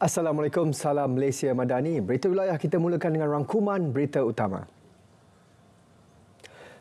Assalamualaikum, salam Malaysia Madani. Berita wilayah kita mulakan dengan rangkuman berita utama.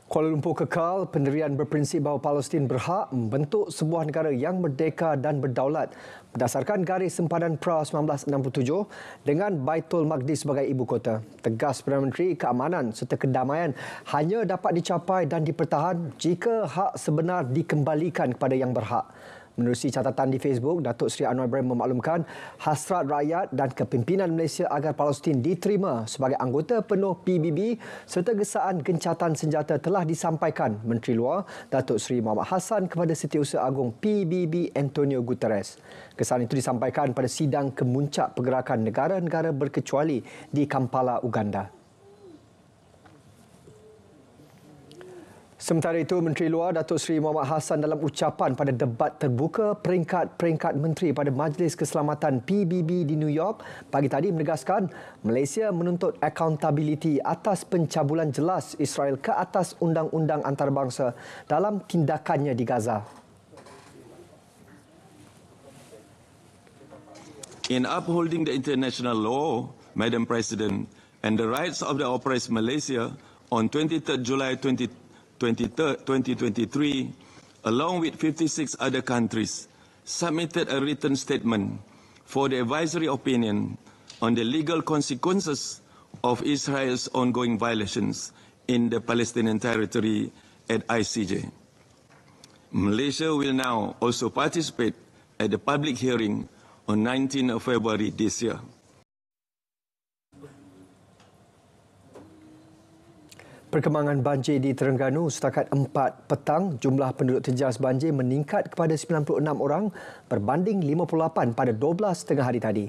Kuala Lumpur kekal, pendirian berprinsip bahawa Palestin berhak membentuk sebuah negara yang merdeka dan berdaulat berdasarkan garis sempadan PRA 1967 dengan Baitul Magdi sebagai ibu kota. Tegas Perdana Menteri, keamanan serta kedamaian hanya dapat dicapai dan dipertahan jika hak sebenar dikembalikan kepada yang berhak. Menerusi catatan di Facebook, Datuk Seri Anwar Ibrahim memaklumkan hasrat rakyat dan kepimpinan Malaysia agar Palestin diterima sebagai anggota penuh PBB serta gesaan gencatan senjata telah disampaikan Menteri Luar Datuk Seri Muhammad Hassan kepada Setiausaha Agung PBB Antonio Guterres. Kesan itu disampaikan pada sidang kemuncak pergerakan negara-negara berkecuali di Kampala, Uganda. Sementara itu, Menteri Luar Datuk Seri Muhammad Hassan dalam ucapan pada debat terbuka peringkat-peringkat menteri pada Majlis Keselamatan PBB di New York pagi tadi menegaskan Malaysia menuntut accountability atas pencabulan jelas Israel ke atas undang-undang antarabangsa dalam tindakannya di Gaza. In upholding the international law, Madam President, and the rights of the oppressed Malaysia on 23 July 2020, 2023, along with 56 other countries, submitted a written statement for the advisory opinion on the legal consequences of Israel's ongoing violations in the Palestinian territory at ICJ. Malaysia will now also participate at the public hearing on 19 February this year. Perkembangan banjir di Terengganu setakat 4 petang, jumlah penduduk terjejas banjir meningkat kepada 96 orang berbanding 58 pada 12 tengah hari tadi.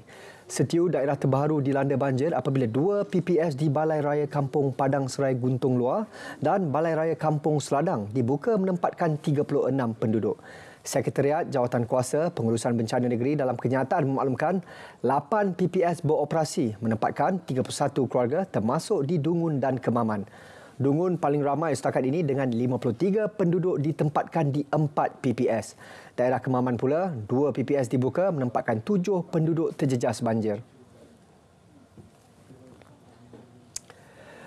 Setiu daerah terbaru dilanda banjir apabila dua PPS di Balai Raya Kampung Padang Serai Guntung Luar dan Balai Raya Kampung Seladang dibuka menempatkan 36 penduduk. Sekretariat Jawatan Kuasa Pengurusan Bencana Negeri dalam kenyataan memaklumkan 8 PPS beroperasi menempatkan 31 keluarga termasuk di Dungun dan Kemaman. Dungun paling ramai setakat ini dengan 53 penduduk ditempatkan di 4 PPS. Daerah Kemaman pula, 2 PPS dibuka menempatkan 7 penduduk terjejas banjir.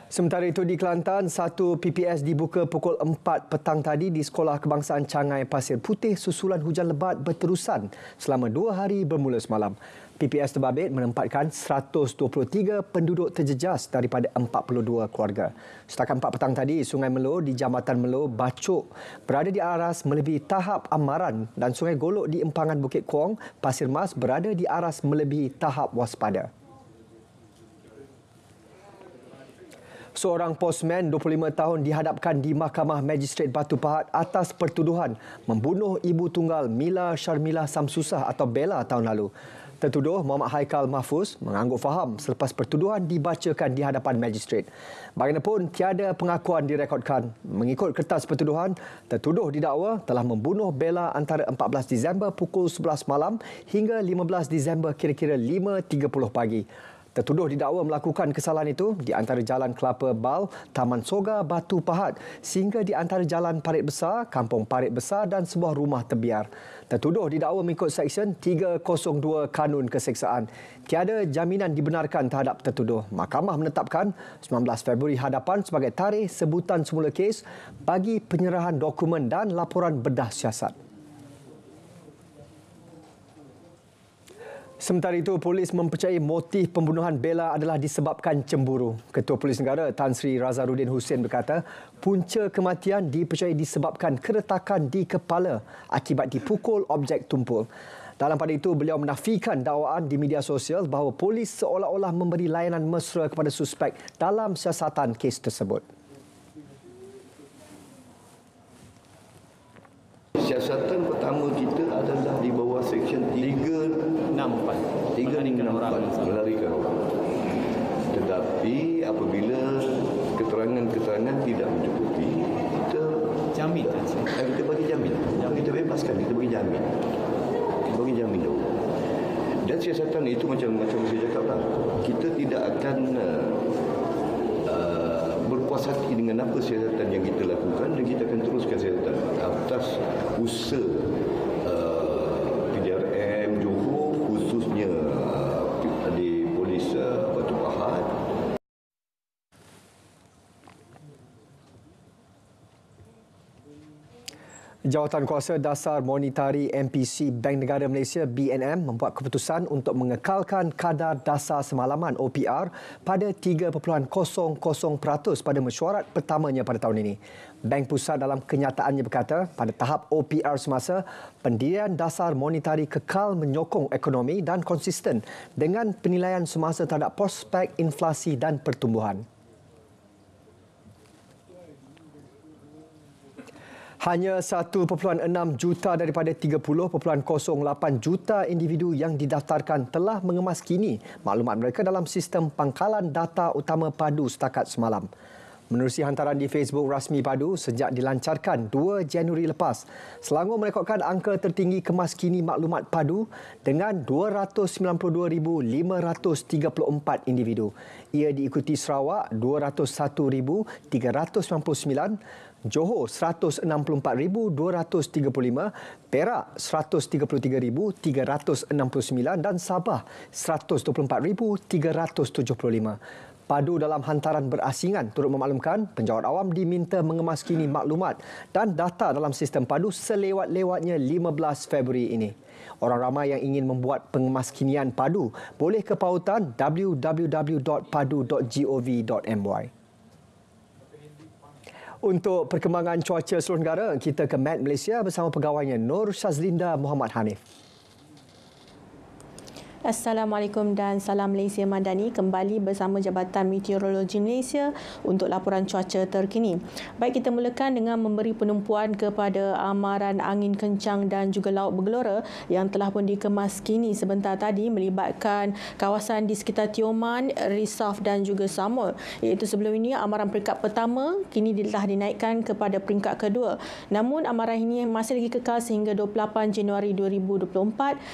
Sementara itu di Kelantan, satu PPS dibuka pukul 4 petang tadi di Sekolah Kebangsaan Cangai Pasir Putih susulan hujan lebat berterusan selama dua hari bermula semalam. PPS Terbabit menempatkan 123 penduduk terjejas daripada 42 keluarga. Setakat 4 petang tadi, Sungai Melo di Jambatan Melo, Bacok berada di aras melebihi tahap amaran dan Sungai Golok di Empangan Bukit Kuang, Pasir Mas berada di aras melebihi tahap waspada. Seorang posman 25 tahun dihadapkan di Mahkamah magistrat Batu Pahat atas pertuduhan membunuh ibu tunggal Mila Sharmila Samsusah atau Bella tahun lalu tertuduh Muhammad Haikal Mahfuz mengangguk faham selepas pertuduhan dibacakan di hadapan magistrate. Bagaimanapun, tiada pengakuan direkodkan. Mengikut kertas pertuduhan, tertuduh didakwa telah membunuh Bella antara 14 Disember pukul 11 malam hingga 15 Disember kira-kira 5.30 pagi. Tertuduh didakwa melakukan kesalahan itu di antara Jalan Kelapa Bal, Taman Soga, Batu Pahat sehingga di antara Jalan Parit Besar, Kampung Parit Besar dan sebuah rumah terbiar. Tertuduh didakwa mengikut Seksyen 302 Kanun Keseksaan. Tiada jaminan dibenarkan terhadap tertuduh. Mahkamah menetapkan 19 Februari hadapan sebagai tarikh sebutan semula kes bagi penyerahan dokumen dan laporan bedah siasat. Sementara itu, polis mempercayai motif pembunuhan Bella adalah disebabkan cemburu. Ketua Polis Negara Tan Sri Razarudin Hussein berkata, punca kematian dipercayai disebabkan keretakan di kepala akibat dipukul objek tumpul. Dalam pada itu, beliau menafikan dakwaan di media sosial bahawa polis seolah-olah memberi layanan mesra kepada suspek dalam siasatan kes tersebut. Siasatan pertama kita adalah di bawah Seksyen 3 menampak tiga menampak orang melarikan orang tetapi apabila keterangan-keterangan tidak mencukupi kita jamin eh, kita bagi jamin. jangan kita bebaskan kita bagi jamin kita bagi jamin dulu dan siasatan itu macam macam saya cakap lah kita tidak akan uh, berpuas hati dengan apa siasatan yang kita lakukan dan kita akan teruskan siasatan atas usaha Jawatan Kuasa Dasar Monetari MPC Bank Negara Malaysia BNM membuat keputusan untuk mengekalkan kadar dasar semalaman OPR pada 3.00% pada mesyuarat pertamanya pada tahun ini. Bank Pusat dalam kenyataannya berkata, pada tahap OPR semasa, pendirian dasar monetari kekal menyokong ekonomi dan konsisten dengan penilaian semasa terhadap prospek inflasi dan pertumbuhan. Hanya 1.6 juta daripada 30.08 juta individu yang didaftarkan telah mengemas kini maklumat mereka dalam sistem pangkalan data utama padu setakat semalam. Menerusi hantaran di Facebook rasmi padu sejak dilancarkan 2 Januari lepas, Selangor merekodkan angka tertinggi kemaskini maklumat padu dengan 292,534 individu. Ia diikuti Sarawak 201,399, Johor 164,235, Perak 133,369 dan Sabah 124,375. Padu dalam hantaran berasingan turut memaklumkan penjawat awam diminta mengemaskini maklumat dan data dalam sistem padu selewat-lewatnya 15 Februari ini. Orang ramai yang ingin membuat pengemaskinian padu boleh ke pautan www.padu.gov.my. Untuk perkembangan cuaca seluruh negara, kita ke Met Malaysia bersama pegawainya Nur Shazlinda Muhammad Hanif. Assalamualaikum dan salam Malaysia Madani kembali bersama Jabatan Meteorologi Malaysia untuk laporan cuaca terkini. Baik kita mulakan dengan memberi penumpuan kepada amaran angin kencang dan juga laut bergelora yang telah pun dikemas kini sebentar tadi melibatkan kawasan di sekitar Tioman, Risaf dan juga Samul. Iaitu sebelum ini amaran peringkat pertama kini telah dinaikkan kepada peringkat kedua. Namun amaran ini masih lagi kekal sehingga 28 Januari 2024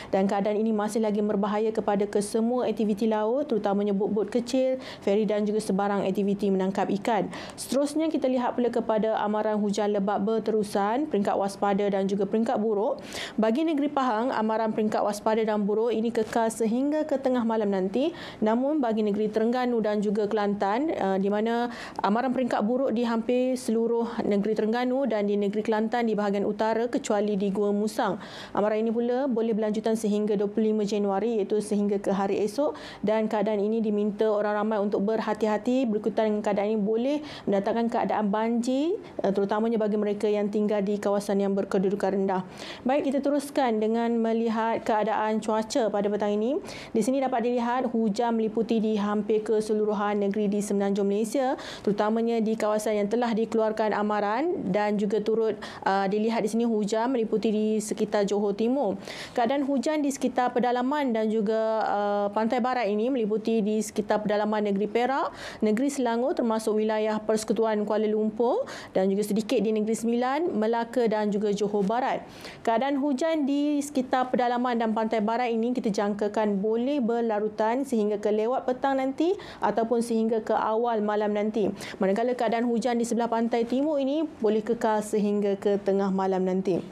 dan keadaan ini masih lagi merbahaya berbahaya kepada kesemua aktiviti laut terutamanya bot-bot kecil, feri dan juga sebarang aktiviti menangkap ikan. Seterusnya kita lihat pula kepada amaran hujan lebat berterusan, peringkat waspada dan juga peringkat buruk. Bagi negeri Pahang, amaran peringkat waspada dan buruk ini kekal sehingga ke tengah malam nanti. Namun bagi negeri Terengganu dan juga Kelantan eh, di mana amaran peringkat buruk di hampir seluruh negeri Terengganu dan di negeri Kelantan di bahagian utara kecuali di Gua Musang. Amaran ini pula boleh berlanjutan sehingga 25 Januari itu sehingga ke hari esok dan keadaan ini diminta orang ramai untuk berhati-hati berikutan dengan keadaan ini boleh mendatangkan keadaan banjir eh, terutamanya bagi mereka yang tinggal di kawasan yang berkedudukan rendah. Baik kita teruskan dengan melihat keadaan cuaca pada petang ini. Di sini dapat dilihat hujan meliputi di hampir keseluruhan negeri di Semenanjung Malaysia terutamanya di kawasan yang telah dikeluarkan amaran dan juga turut uh, dilihat di sini hujan meliputi di sekitar Johor Timur. Keadaan hujan di sekitar pedalaman dan juga juga uh, Pantai Barat ini meliputi di sekitar pedalaman negeri Perak, negeri Selangor termasuk wilayah Persekutuan Kuala Lumpur dan juga sedikit di negeri Sembilan, Melaka dan juga Johor Barat. Keadaan hujan di sekitar pedalaman dan Pantai Barat ini kita jangkakan boleh berlarutan sehingga ke lewat petang nanti ataupun sehingga ke awal malam nanti. Manakala keadaan hujan di sebelah pantai timur ini boleh kekal sehingga ke tengah malam nanti.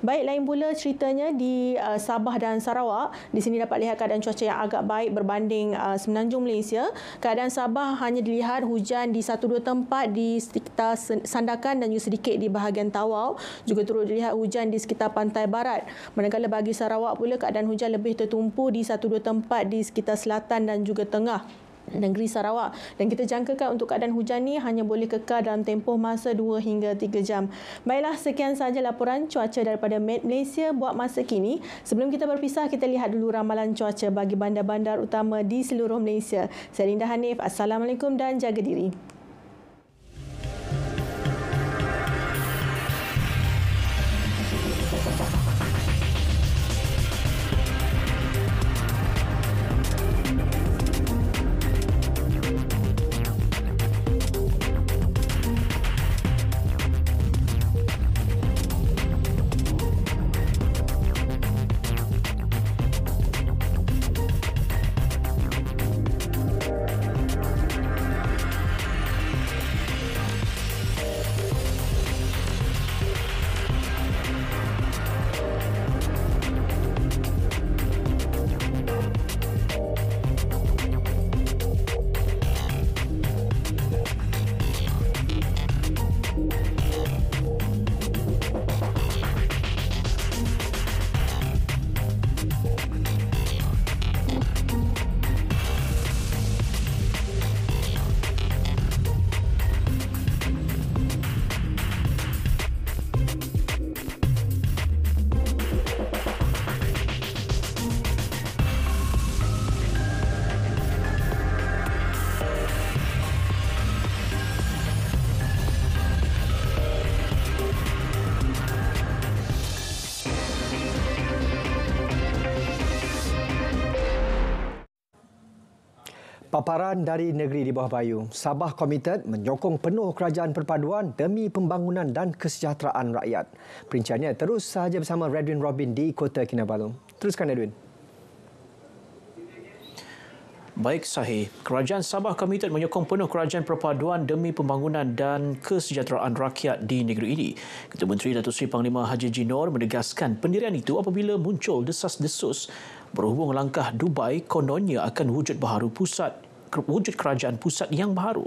Baik, lain pula ceritanya di uh, Sabah dan Sarawak. Di sini dapat lihat keadaan cuaca yang agak baik berbanding uh, Semenanjung Malaysia. Keadaan Sabah hanya dilihat hujan di satu dua tempat di sekitar Sandakan dan juga sedikit di bahagian Tawau. Juga turut dilihat hujan di sekitar Pantai Barat. Manakala bagi Sarawak pula keadaan hujan lebih tertumpu di satu dua tempat di sekitar Selatan dan juga Tengah negeri Sarawak dan kita jangkakan untuk keadaan hujan ini hanya boleh kekal dalam tempoh masa 2 hingga 3 jam. Baiklah sekian sahaja laporan cuaca daripada Met Malaysia buat masa kini. Sebelum kita berpisah kita lihat dulu ramalan cuaca bagi bandar-bandar utama di seluruh Malaysia. Saya Linda Hanif, Assalamualaikum dan jaga diri. Paparan dari Negeri di Bawah Bayu. Sabah komited menyokong penuh kerajaan perpaduan demi pembangunan dan kesejahteraan rakyat. Perinciannya terus sahaja bersama Redwin Robin di Kota Kinabalu. Teruskan Redwin. Baik sahih. Kerajaan Sabah komited menyokong penuh kerajaan perpaduan demi pembangunan dan kesejahteraan rakyat di negeri ini. Ketua Menteri Datuk Seri Panglima Haji Jinor menegaskan pendirian itu apabila muncul desas-desus berhubung langkah Dubai kononnya akan wujud baharu pusat wujud kerajaan pusat yang baru.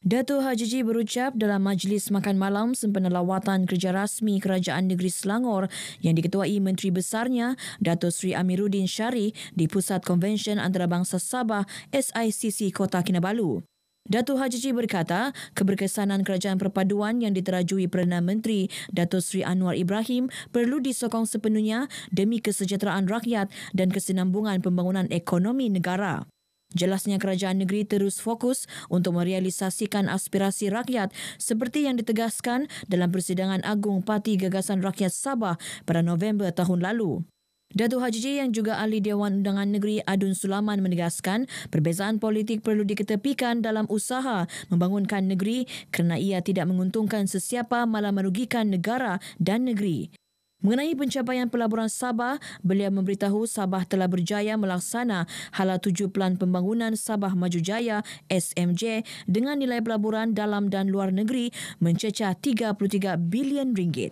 Dato Hajiji berucap dalam majlis makan malam sempena lawatan kerja rasmi Kerajaan Negeri Selangor yang diketuai Menteri Besarnya Dato Sri Amiruddin Syari di Pusat Konvensyen Antarabangsa Sabah SICC Kota Kinabalu. Datuk Hajiji berkata, keberkesanan kerajaan perpaduan yang diterajui Perdana Menteri Datuk Seri Anwar Ibrahim perlu disokong sepenuhnya demi kesejahteraan rakyat dan kesinambungan pembangunan ekonomi negara. Jelasnya kerajaan negeri terus fokus untuk merealisasikan aspirasi rakyat seperti yang ditegaskan dalam Persidangan Agung Parti Gagasan Rakyat Sabah pada November tahun lalu. Datuk Haji yang juga ahli Dewan Undangan Negeri Adun Sulaman menegaskan perbezaan politik perlu diketepikan dalam usaha membangunkan negeri kerana ia tidak menguntungkan sesiapa malah merugikan negara dan negeri. Mengenai pencapaian pelaburan Sabah, beliau memberitahu Sabah telah berjaya melaksana hala tuju pelan pembangunan Sabah Maju Jaya SMJ dengan nilai pelaburan dalam dan luar negeri mencecah 33 bilion ringgit.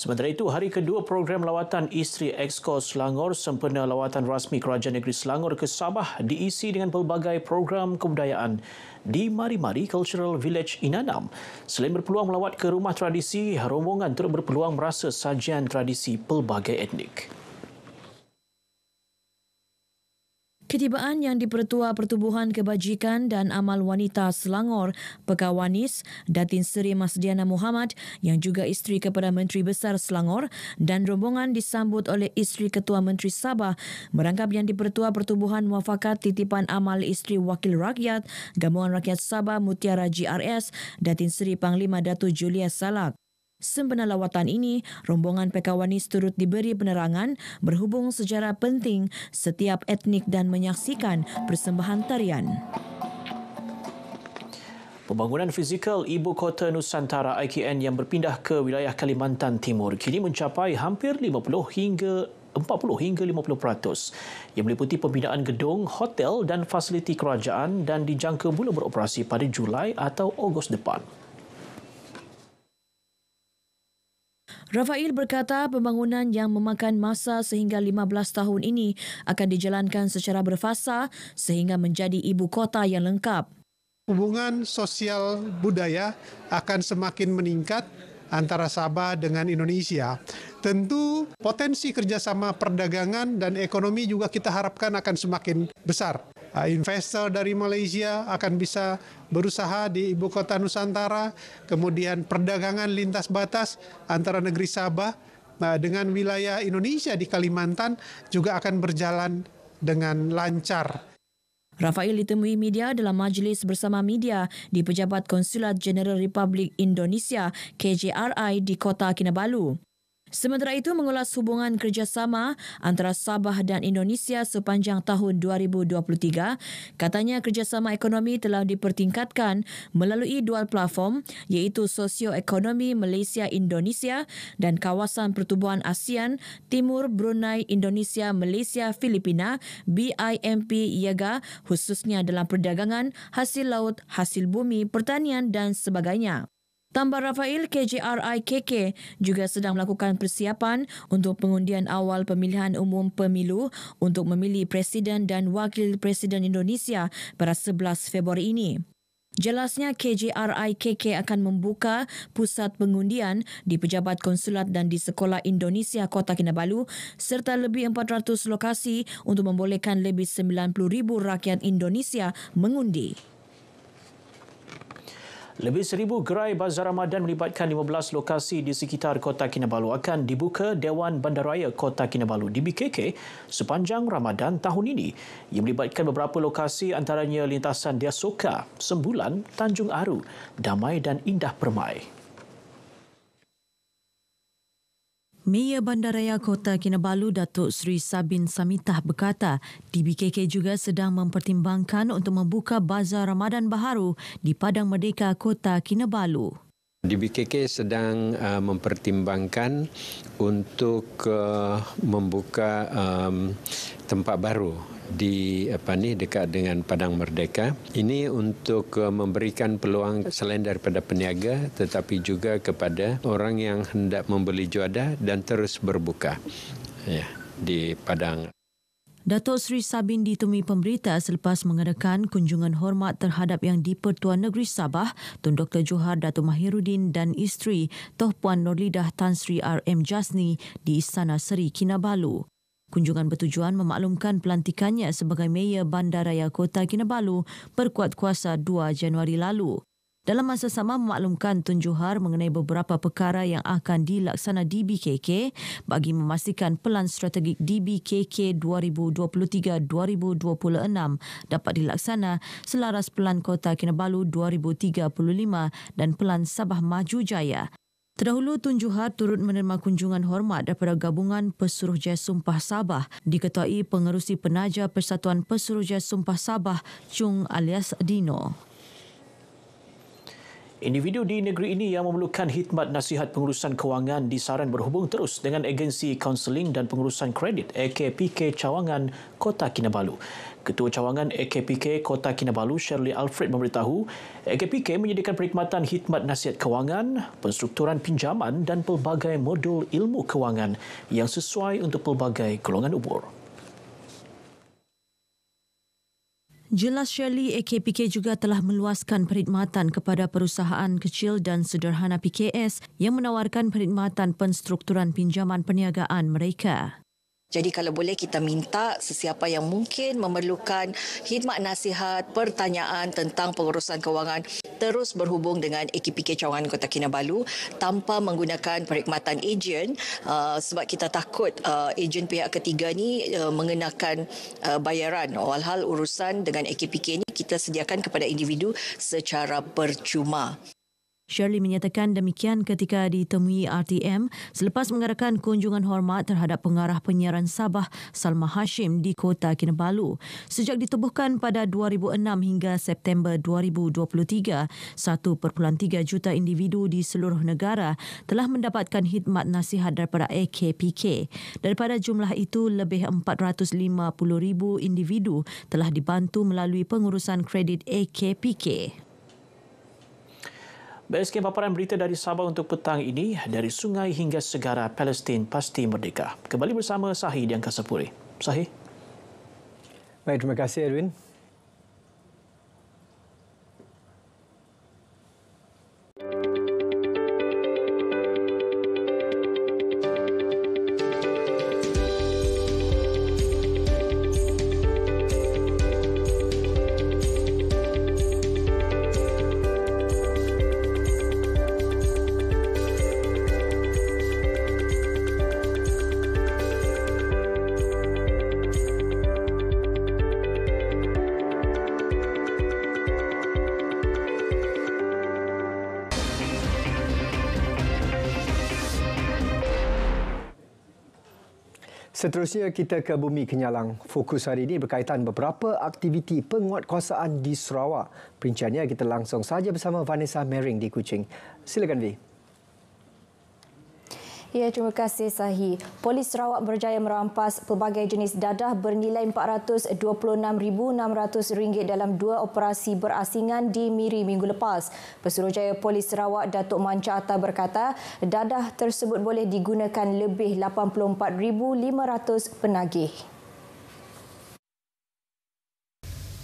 Sementara itu, hari kedua program lawatan isteri Exco Selangor sempena lawatan rasmi Kerajaan Negeri Selangor ke Sabah diisi dengan pelbagai program kebudayaan di Mari-Mari Cultural Village Inanam. Selain berpeluang melawat ke rumah tradisi, rombongan turut berpeluang merasa sajian tradisi pelbagai etnik. Ketibaan yang dipertua Pertubuhan Kebajikan dan Amal Wanita Selangor, Pekawanis, Datin Seri Masdiana Muhammad yang juga isteri kepada Menteri Besar Selangor dan rombongan disambut oleh isteri Ketua Menteri Sabah merangkap yang dipertua Pertubuhan Muafakat Titipan Amal Isteri Wakil Rakyat Gabungan Rakyat Sabah Mutiara GRS Datin Seri Panglima Datu Julia Salak. Sempena lawatan ini, rombongan Pekawanis turut diberi penerangan berhubung sejarah penting setiap etnik dan menyaksikan persembahan tarian. Pembangunan fizikal Ibu Kota Nusantara IKN yang berpindah ke wilayah Kalimantan Timur kini mencapai hampir 50 hingga 40 hingga 50% peratus yang meliputi pembinaan gedung, hotel dan fasiliti kerajaan dan dijangka mula beroperasi pada Julai atau Ogos depan. Rafael berkata pembangunan yang memakan masa sehingga 15 tahun ini akan dijalankan secara berfasa sehingga menjadi ibu kota yang lengkap. Hubungan sosial budaya akan semakin meningkat antara Sabah dengan Indonesia. Tentu potensi kerjasama perdagangan dan ekonomi juga kita harapkan akan semakin besar. investor dari Malaysia akan bisa berusaha di ibu kota Nusantara, kemudian perdagangan lintas batas antara negeri Sabah nah, dengan wilayah Indonesia di Kalimantan juga akan berjalan dengan lancar. Rafael ditemui media dalam majlis bersama media di Pejabat Konsulat Jenderal Republik Indonesia KJRI di Kota Kinabalu. Sementara itu mengulas hubungan kerjasama antara Sabah dan Indonesia sepanjang tahun 2023, katanya kerjasama ekonomi telah dipertingkatkan melalui dua platform iaitu Sosioekonomi Malaysia Indonesia dan Kawasan Pertubuhan ASEAN Timur Brunei Indonesia Malaysia Filipina BIMP IAGA khususnya dalam perdagangan, hasil laut, hasil bumi, pertanian dan sebagainya. Tambah Rafael KJRIKK juga sedang melakukan persiapan untuk pengundian awal pemilihan umum pemilu untuk memilih Presiden dan Wakil Presiden Indonesia pada 11 Februari ini. Jelasnya KJRIKK akan membuka pusat pengundian di Pejabat Konsulat dan di Sekolah Indonesia Kota Kinabalu serta lebih 400 lokasi untuk membolehkan lebih 90,000 rakyat Indonesia mengundi. Lebih seribu gerai Bazar Ramadan melibatkan 15 lokasi di sekitar Kota Kinabalu akan dibuka Dewan Bandaraya Kota Kinabalu DBKK sepanjang Ramadan tahun ini. Ia melibatkan beberapa lokasi antaranya lintasan Diasoka, Sembulan, Tanjung Aru, Damai dan Indah Permai. Mayor Bandaraya Kota Kinabalu Datuk Sri Sabin Samitah berkata, DBKK juga sedang mempertimbangkan untuk membuka bazar Ramadan Baharu di Padang Merdeka Kota Kinabalu. DBKK sedang uh, mempertimbangkan untuk uh, membuka um, tempat baru di apa ni dekat dengan Padang Merdeka. Ini untuk uh, memberikan peluang selain daripada peniaga tetapi juga kepada orang yang hendak membeli juada dan terus berbuka. Ya, di Padang Datuk Seri Sabin ditemui pemberita selepas mengadakan kunjungan hormat terhadap yang di-Pertuan Negeri Sabah, Tun Dr. Johar Datuk Mahirudin dan isteri Toh Puan Norlidah Tan Sri RM Jasni di Istana Seri Kinabalu. Kunjungan bertujuan memaklumkan pelantikannya sebagai Mayor Bandaraya Kota Kinabalu berkuat kuasa 2 Januari lalu. Dalam masa sama memaklumkan Tun Johar mengenai beberapa perkara yang akan dilaksana DBKK bagi memastikan pelan strategik DBKK 2023-2026 dapat dilaksana selaras pelan Kota Kinabalu 2035 dan pelan Sabah Maju Jaya. Terdahulu Tun Juhat turut menerima kunjungan hormat daripada gabungan Pesuruh Jaya Sumpah Sabah diketuai Pengerusi Penaja Persatuan Pesuruh Jaya Sumpah Sabah Chung alias Dino. Individu di negeri ini yang memerlukan khidmat nasihat pengurusan kewangan disaran berhubung terus dengan agensi kaunseling dan pengurusan kredit AKPK Cawangan Kota Kinabalu. Ketua Cawangan AKPK Kota Kinabalu Shirley Alfred memberitahu AKPK menyediakan perkhidmatan khidmat nasihat kewangan, penstrukturan pinjaman dan pelbagai modul ilmu kewangan yang sesuai untuk pelbagai golongan umur. Jelas Shirley, AKPK juga telah meluaskan perkhidmatan kepada perusahaan kecil dan sederhana PKS yang menawarkan perkhidmatan penstrukturan pinjaman perniagaan mereka. Jadi kalau boleh kita minta sesiapa yang mungkin memerlukan khidmat nasihat, pertanyaan tentang pengurusan kewangan terus berhubung dengan AKPK Cawangan Kota Kinabalu tanpa menggunakan perkhidmatan ejen uh, sebab kita takut uh, ejen pihak ketiga ni uh, mengenakan uh, bayaran walhal urusan dengan AKPK ini kita sediakan kepada individu secara percuma. Shirley menyatakan demikian ketika ditemui RTM selepas mengadakan kunjungan hormat terhadap pengarah penyiaran Sabah Salma Hashim di Kota Kinabalu. Sejak ditubuhkan pada 2006 hingga September 2023, 1.3 juta individu di seluruh negara telah mendapatkan khidmat nasihat daripada AKPK. Daripada jumlah itu, lebih 450,000 individu telah dibantu melalui pengurusan kredit AKPK. Baiklah, paparan berita dari Sabah untuk petang ini dari sungai hingga segara Palestin pasti merdeka. Kembali bersama Sahih di Angkasa Puri. Sahih. Baik, terima kasih Erwin. Seterusnya kita ke Bumi Kenyalang. Fokus hari ini berkaitan beberapa aktiviti penguatkuasaan di Sarawak. Perinciannya kita langsung saja bersama Vanessa Mering di Kuching. Silakan V. Ya, terima kasih Sahi. Polis Sarawak berjaya merampas pelbagai jenis dadah bernilai RM426,600 dalam dua operasi berasingan di Miri minggu lepas. Pesuruhjaya Polis Sarawak Datuk Manca Atta berkata, dadah tersebut boleh digunakan lebih 84,500 penagih.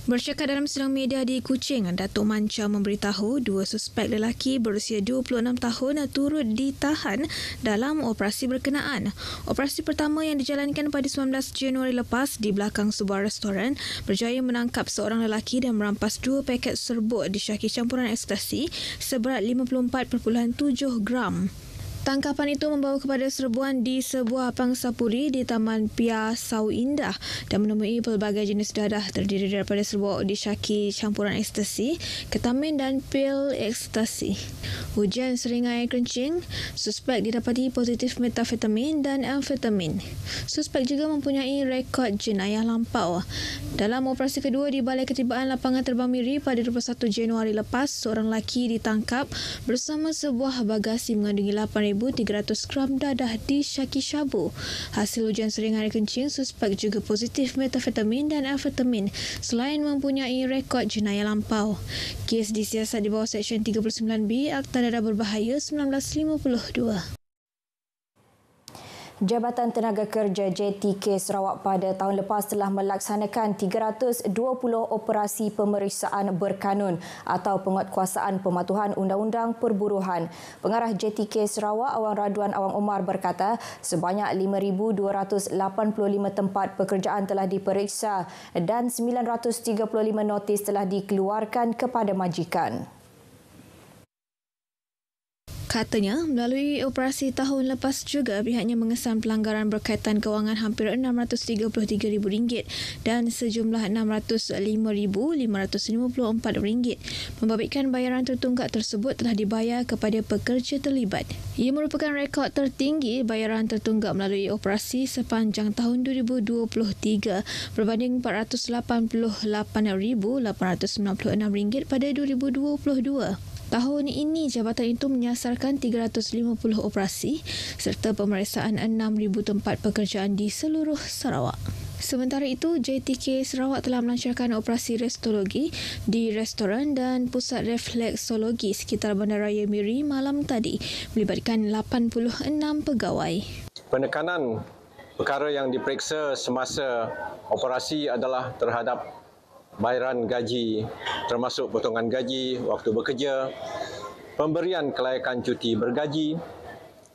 Bercakap dalam sidang media di Kuching, Datuk Manca memberitahu dua suspek lelaki berusia 26 tahun turut ditahan dalam operasi berkenaan. Operasi pertama yang dijalankan pada 19 Januari lepas di belakang sebuah restoran berjaya menangkap seorang lelaki dan merampas dua paket serbuk di syaki campuran ekstasi seberat 54.7 gram. Tangkapan itu membawa kepada serbuan di sebuah pangsa puri di Taman Pia Sau Indah dan menemui pelbagai jenis darah terdiri daripada serbuk disyaki campuran ekstasi, ketamin dan pil ekstasi. Hujan seringai kencing, suspek didapati positif metafetamin dan amfetamin. Suspek juga mempunyai rekod jenayah lampau. Dalam operasi kedua di Balai Ketibaan Lapangan Terbang Miri pada 21 Januari lepas, seorang lelaki ditangkap bersama sebuah bagasi mengandungi 8,000 3,300 gram dadah di Syaki Syabu. Hasil ujian seringan air kencing suspek juga positif metafetamin dan amfetamin selain mempunyai rekod jenayah lampau. Kes disiasat di bawah Seksyen 39B Akta Dadah Berbahaya 1952. Jabatan Tenaga Kerja JTK Sarawak pada tahun lepas telah melaksanakan 320 operasi pemeriksaan berkanun atau penguatkuasaan pematuhan Undang-Undang Perburuhan. Pengarah JTK Sarawak Awang Raduan Awang Omar berkata sebanyak 5,285 tempat pekerjaan telah diperiksa dan 935 notis telah dikeluarkan kepada majikan. Katanya, melalui operasi tahun lepas juga pihaknya mengesan pelanggaran berkaitan kewangan hampir RM633,000 dan sejumlah RM605,554. Membabitkan bayaran tertunggak tersebut telah dibayar kepada pekerja terlibat. Ia merupakan rekod tertinggi bayaran tertunggak melalui operasi sepanjang tahun 2023 berbanding RM488,896 pada 2022. Tahun ini, jabatan itu menyasarkan 350 operasi serta pemeriksaan 6,000 tempat pekerjaan di seluruh Sarawak. Sementara itu, JTK Sarawak telah melancarkan operasi restologi di restoran dan pusat refleksologi sekitar Bandaraya Miri malam tadi melibatkan 86 pegawai. Penekanan perkara yang diperiksa semasa operasi adalah terhadap bayaran gaji termasuk potongan gaji waktu bekerja, pemberian kelayakan cuti bergaji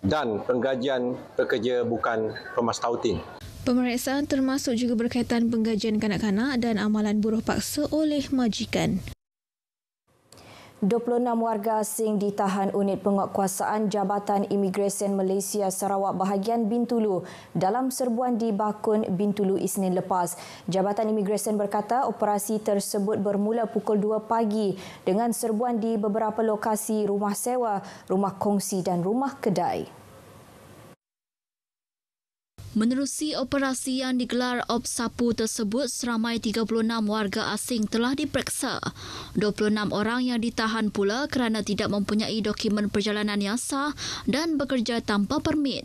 dan penggajian pekerja bukan pemastautin. Pemeriksaan termasuk juga berkaitan penggajian kanak-kanak dan amalan buruh paksa oleh majikan. 26 warga asing ditahan unit penguatkuasaan Jabatan Imigresen Malaysia Sarawak Bahagian Bintulu dalam serbuan di Bakun Bintulu Isnin lepas. Jabatan Imigresen berkata operasi tersebut bermula pukul 2 pagi dengan serbuan di beberapa lokasi rumah sewa, rumah kongsi dan rumah kedai. Menerusi operasi yang digelar Op Sapu tersebut, seramai 36 warga asing telah diperiksa. 26 orang yang ditahan pula kerana tidak mempunyai dokumen perjalanan yang sah dan bekerja tanpa permit.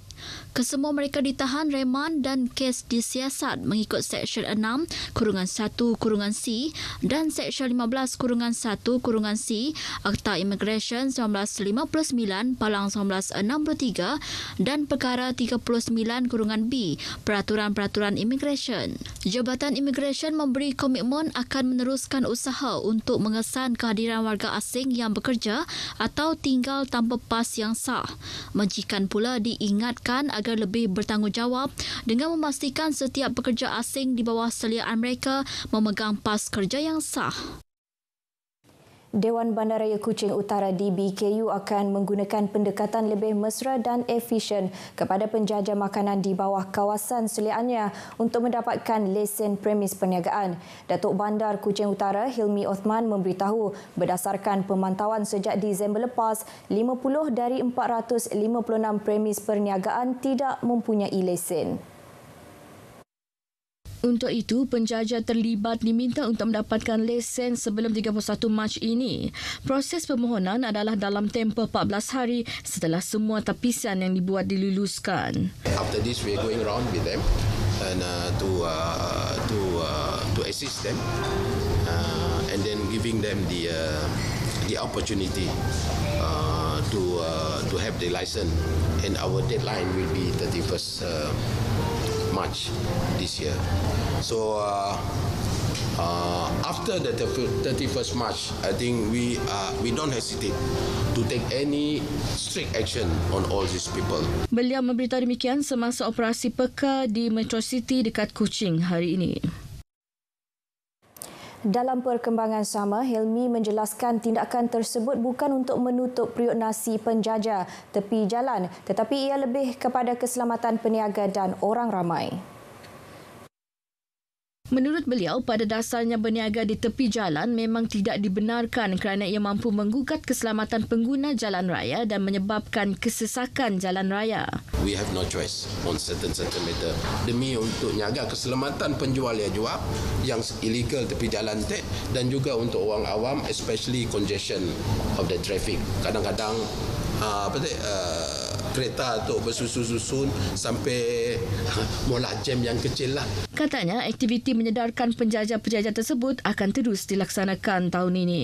Kesemua mereka ditahan reman dan kes disiasat mengikut Seksyen 6 kurungan 1 kurungan C dan Seksyen 15 kurungan 1 kurungan C Akta Immigration 1959 Palang 1963 dan Perkara 39 kurungan B Peraturan-Peraturan Immigration. Jabatan Immigration memberi komitmen akan meneruskan usaha untuk mengesan kehadiran warga asing yang bekerja atau tinggal tanpa pas yang sah. Majikan pula diingat diingatkan agar lebih bertanggungjawab dengan memastikan setiap pekerja asing di bawah seliaan mereka memegang pas kerja yang sah. Dewan Bandaraya Kuching Utara DBKU akan menggunakan pendekatan lebih mesra dan efisien kepada penjaja makanan di bawah kawasan seliannya untuk mendapatkan lesen premis perniagaan. Datuk Bandar Kuching Utara Hilmi Othman memberitahu berdasarkan pemantauan sejak Disember lepas, 50 dari 456 premis perniagaan tidak mempunyai lesen. Untuk itu, penjaja terlibat diminta untuk mendapatkan lesen sebelum 31 Mac ini. Proses permohonan adalah dalam tempoh 14 hari setelah semua tapisan yang dibuat diluluskan. After this, we are going round with them and uh, to uh, to uh, to assist them uh, and then giving them the uh, the opportunity uh, to uh, to have the license. And our deadline will be 31st uh, March this year. So uh, uh, after the 31st March, I think we uh, we don't hesitate to take any strict action on all these people. Beliau memberitahu demikian semasa operasi peka di Metro City dekat Kuching hari ini. Dalam perkembangan sama, Helmi menjelaskan tindakan tersebut bukan untuk menutup periuk nasi penjajah tepi jalan tetapi ia lebih kepada keselamatan peniaga dan orang ramai. Menurut beliau, pada dasarnya berniaga di tepi jalan memang tidak dibenarkan kerana ia mampu menggugat keselamatan pengguna jalan raya dan menyebabkan kesesakan jalan raya. We have no choice on certain centimeter. Demi untuk nyaga keselamatan penjual yang jual yang illegal tepi jalan tek dan juga untuk orang awam especially congestion of the traffic. Kadang-kadang uh, apa tu, uh, ah, kereta tu bersusun-susun sampai ah, mula jam yang kecil lah. Katanya aktiviti menyedarkan penjajah-penjajah tersebut akan terus dilaksanakan tahun ini.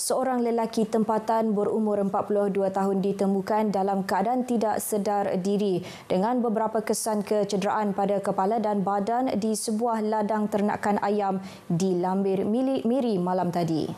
Seorang lelaki tempatan berumur 42 tahun ditemukan dalam keadaan tidak sedar diri dengan beberapa kesan kecederaan pada kepala dan badan di sebuah ladang ternakan ayam di Lambir Mili Miri malam tadi.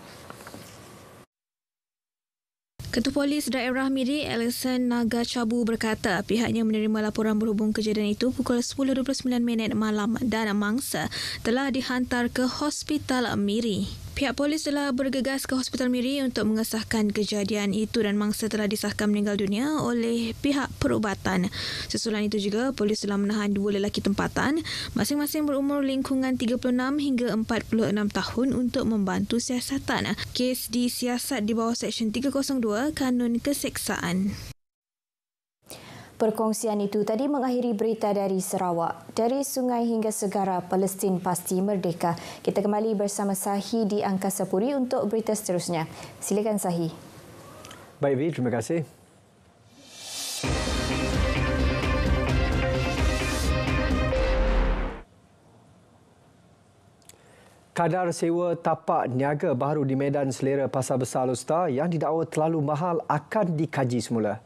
Ketua Polis Daerah Miri Alison Naga Cabu berkata pihaknya menerima laporan berhubung kejadian itu pukul 10.29 malam dan mangsa telah dihantar ke Hospital Miri. Pihak polis telah bergegas ke Hospital Miri untuk mengesahkan kejadian itu dan mangsa telah disahkan meninggal dunia oleh pihak perubatan. Sesulan itu juga, polis telah menahan dua lelaki tempatan, masing-masing berumur lingkungan 36 hingga 46 tahun untuk membantu siasatan. Kes disiasat di bawah Seksyen 302 Kanun Keseksaan perkongsian itu tadi mengakhiri berita dari Sarawak. Dari sungai hingga segara, Palestin pasti merdeka. Kita kembali bersama Sahi di Angkasa Puri untuk berita seterusnya. Silakan Sahi. Baik, Vi. Terima kasih. Kadar sewa tapak niaga baru di Medan Selera Pasar Besar Lusta yang didakwa terlalu mahal akan dikaji semula.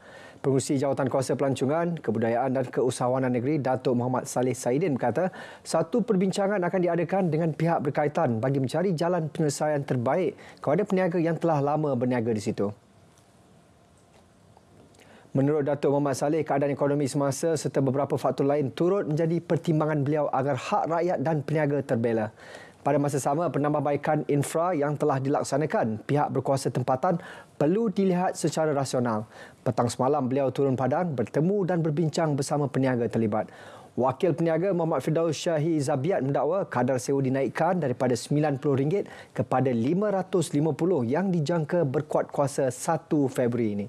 Pengurusi Jawatan Kuasa Pelancongan, Kebudayaan dan Keusahawanan Negeri Datuk Muhammad Saleh Saidin berkata satu perbincangan akan diadakan dengan pihak berkaitan bagi mencari jalan penyelesaian terbaik kepada peniaga yang telah lama berniaga di situ. Menurut Datuk Muhammad Saleh, keadaan ekonomi semasa serta beberapa faktor lain turut menjadi pertimbangan beliau agar hak rakyat dan peniaga terbela. Pada masa sama, penambahbaikan infra yang telah dilaksanakan pihak berkuasa tempatan perlu dilihat secara rasional. Petang semalam, beliau turun padang bertemu dan berbincang bersama peniaga terlibat. Wakil peniaga Muhammad Firdaus Syahi Zabiat mendakwa kadar sewa dinaikkan daripada RM90 kepada RM550 yang dijangka berkuat kuasa 1 Februari ini.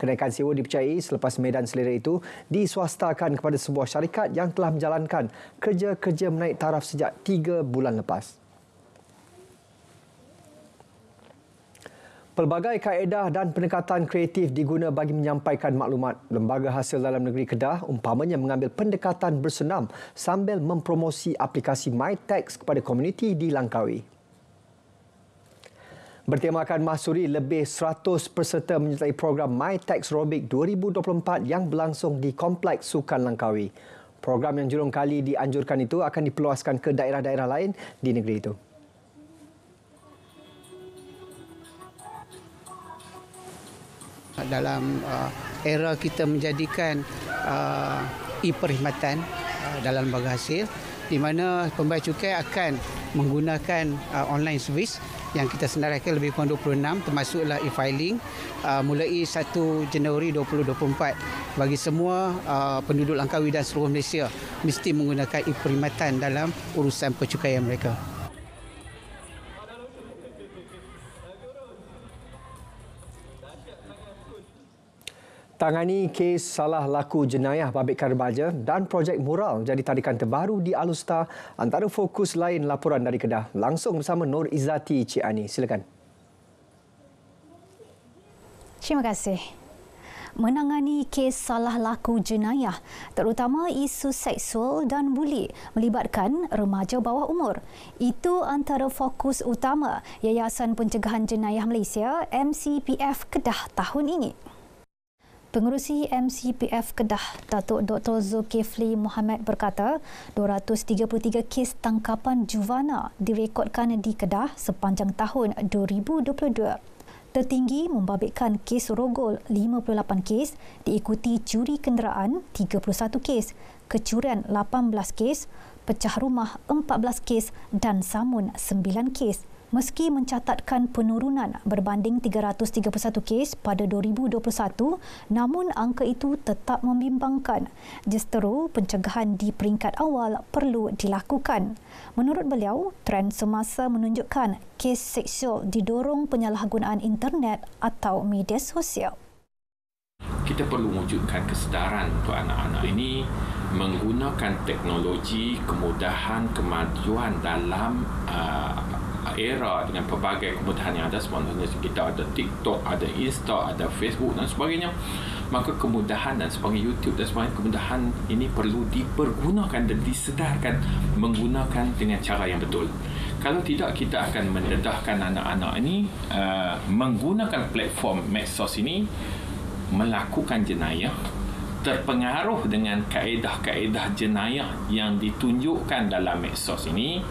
Kenaikan sewa dipercayai selepas medan selera itu diswastakan kepada sebuah syarikat yang telah menjalankan kerja-kerja menaik taraf sejak 3 bulan lepas. Pelbagai kaedah dan pendekatan kreatif diguna bagi menyampaikan maklumat. Lembaga hasil dalam negeri Kedah umpamanya mengambil pendekatan bersenam sambil mempromosi aplikasi MyTax kepada komuniti di Langkawi. Bertemakan Mahsuri, lebih 100 peserta menyertai program MyTax Robic 2024 yang berlangsung di Kompleks Sukan Langkawi. Program yang jurung kali dianjurkan itu akan diperluaskan ke daerah-daerah lain di negeri itu. dalam uh, era kita menjadikan uh, e-perkhidmatan uh, dalam lembaga hasil di mana pembayar cukai akan menggunakan uh, online service yang kita senaraikan lebih kurang 26 termasuklah e-filing uh, mulai 1 Januari 2024 bagi semua uh, penduduk Langkawi dan seluruh Malaysia mesti menggunakan e-perkhidmatan dalam urusan percukaian mereka. tangani kes salah laku jenayah pabikan remaja dan projek mural jadi tarikan terbaru di Alusta antara fokus lain laporan dari Kedah. Langsung bersama Nur Izzati Cik Ani. Silakan. Terima kasih. Menangani kes salah laku jenayah, terutama isu seksual dan buli melibatkan remaja bawah umur. Itu antara fokus utama Yayasan Pencegahan Jenayah Malaysia MCPF Kedah tahun ini. Pengerusi MCPF Kedah, Datuk Dr. Zulkifli Muhammad berkata, 233 kes tangkapan juvana direkodkan di Kedah sepanjang tahun 2022. Tertinggi membabitkan kes rogol 58 kes, diikuti curi kenderaan 31 kes, kecurian 18 kes, pecah rumah 14 kes dan samun 9 kes. Meski mencatatkan penurunan berbanding 331 kes pada 2021, namun angka itu tetap membimbangkan. Justeru pencegahan di peringkat awal perlu dilakukan. Menurut beliau, tren semasa menunjukkan kes seksual didorong penyalahgunaan internet atau media sosial. Kita perlu wujudkan kesedaran untuk anak-anak ini menggunakan teknologi kemudahan kemajuan dalam uh, era dengan pelbagai kemudahan yang ada contohnya kita ada TikTok, ada Insta, ada Facebook dan sebagainya maka kemudahan dan sebagainya YouTube dan sebagainya kemudahan ini perlu dipergunakan dan disedarkan menggunakan dengan cara yang betul kalau tidak kita akan mendedahkan anak-anak ini uh, menggunakan platform medsos ini melakukan jenayah terpengaruh dengan kaedah-kaedah jenayah yang ditunjukkan dalam medsos ini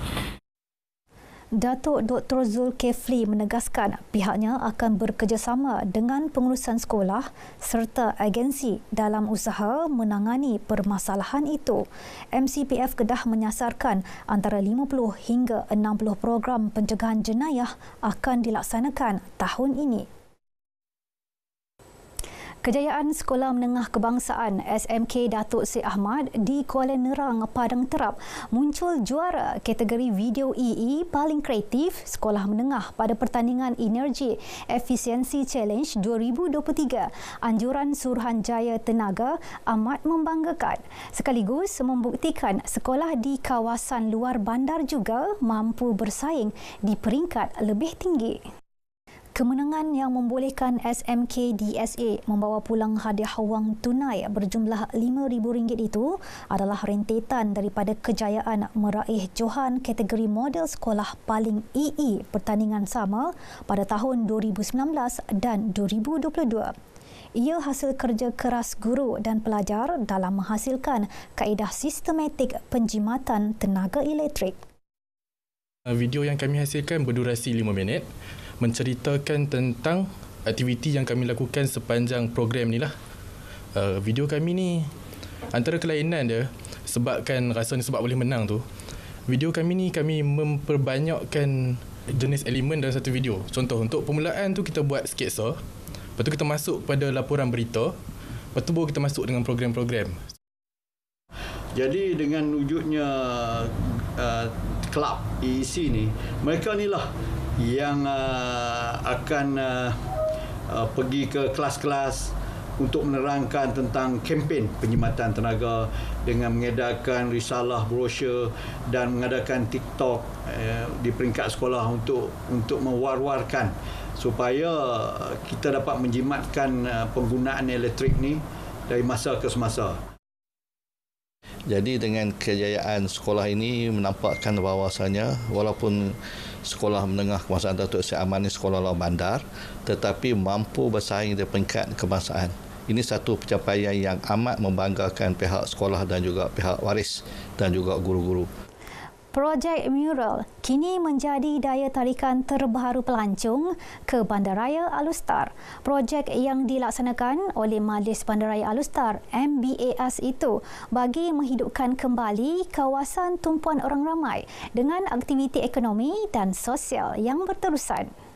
Datuk Dr. Zulkifli menegaskan pihaknya akan bekerjasama dengan pengurusan sekolah serta agensi dalam usaha menangani permasalahan itu. MCPF Kedah menyasarkan antara 50 hingga 60 program pencegahan jenayah akan dilaksanakan tahun ini. Kejayaan Sekolah Menengah Kebangsaan SMK Datuk Seri Ahmad di Kuala Nerang, Padang Terap muncul juara kategori video EE e paling kreatif Sekolah Menengah pada pertandingan Energy Efficiency Challenge 2023 Anjuran Suruhanjaya Tenaga amat membanggakan sekaligus membuktikan sekolah di kawasan luar bandar juga mampu bersaing di peringkat lebih tinggi. Kemenangan yang membolehkan SMK DSA membawa pulang hadiah wang tunai berjumlah RM5,000 itu adalah rentetan daripada kejayaan meraih Johan kategori model sekolah paling EE e pertandingan sama pada tahun 2019 dan 2022. Ia hasil kerja keras guru dan pelajar dalam menghasilkan kaedah sistematik penjimatan tenaga elektrik. Video yang kami hasilkan berdurasi 5 minit menceritakan tentang aktiviti yang kami lakukan sepanjang program ni lah. Uh, video kami ni antara kelainan dia sebabkan rasa ni sebab boleh menang tu. Video kami ni kami memperbanyakkan jenis elemen dalam satu video. Contoh untuk permulaan tu kita buat sketsa. Lepas tu kita masuk pada laporan berita. Lepas tu baru kita masuk dengan program-program. Jadi dengan wujudnya uh, club EEC ni, mereka inilah yang uh, akan uh, uh, pergi ke kelas-kelas untuk menerangkan tentang kempen penyematan tenaga dengan mengedarkan risalah brosur dan mengadakan TikTok uh, di peringkat sekolah untuk untuk mewar-warkan supaya kita dapat menjimatkan uh, penggunaan elektrik ni dari masa ke semasa. Jadi dengan kejayaan sekolah ini menampakkan bahawasanya walaupun sekolah menengah kebangsaan Datuk Seri Aman ini sekolah luar bandar tetapi mampu bersaing di peringkat kebangsaan. Ini satu pencapaian yang amat membanggakan pihak sekolah dan juga pihak waris dan juga guru-guru. Projek Mural kini menjadi daya tarikan terbaru pelancong ke Bandaraya Alustar. Projek yang dilaksanakan oleh Majlis Bandaraya Alustar MBAS itu bagi menghidupkan kembali kawasan tumpuan orang ramai dengan aktiviti ekonomi dan sosial yang berterusan.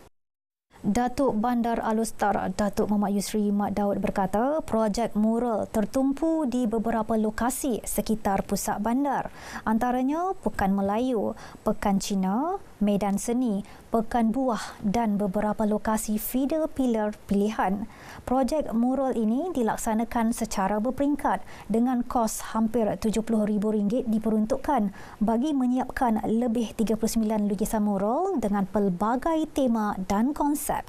Datuk Bandar Alustara, Datuk Muhammad Yusri Mat Daud berkata projek mural tertumpu di beberapa lokasi sekitar pusat bandar antaranya Pekan Melayu, Pekan Cina, Medan Seni, Pekan Buah dan beberapa lokasi feeder Pilar pilihan. Projek mural ini dilaksanakan secara berperingkat dengan kos hampir RM70,000 diperuntukkan bagi menyiapkan lebih 39 lukisan mural dengan pelbagai tema dan konsep.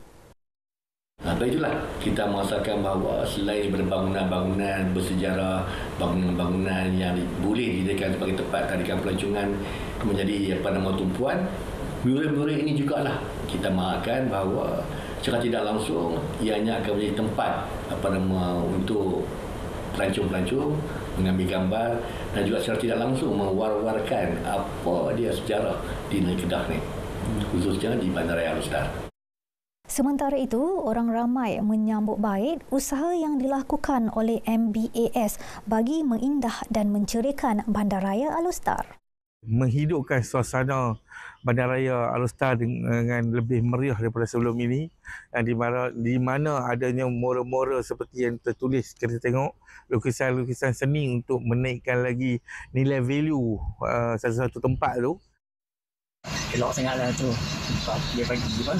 Nah, itulah kita merasakan bahawa selain daripada bangunan-bangunan bersejarah, bangunan-bangunan yang boleh dijadikan sebagai tempat tarikan pelancongan menjadi apa nama tumpuan, murid-murid ini juga lah kita mahakan bahawa secara tidak langsung ianya akan menjadi tempat apa nama untuk pelancong-pelancong mengambil gambar dan juga secara tidak langsung mewar-warkan apa dia sejarah di negeri Kedah ni hmm. khususnya di Bandaraya Alustar. Sementara itu, orang ramai menyambut baik usaha yang dilakukan oleh MBAS bagi mengindah dan mencerikan Bandaraya Alustar. Menghidupkan suasana Bandaraya Alustar dengan lebih meriah daripada sebelum ini di mana, di mana adanya mora-mora seperti yang tertulis kita tengok lukisan-lukisan seni untuk menaikkan lagi nilai value uh, satu-satu tempat tu Elok sangatlah tu dia bagi apa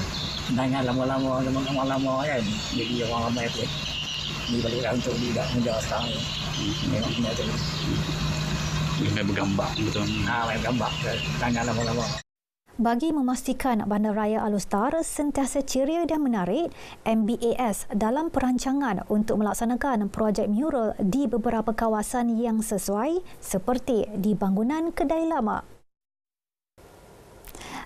dengan lama-lama lama-lama kan jadi orang ramai tu ni balik lah untuk dia tak muda sekarang ni memang punya tu dia bergambar betul ha main bergambar tangan lama-lama bagi memastikan Bandaraya Alustar sentiasa ceria dan menarik, MBAS dalam perancangan untuk melaksanakan projek mural di beberapa kawasan yang sesuai seperti di bangunan kedai lama.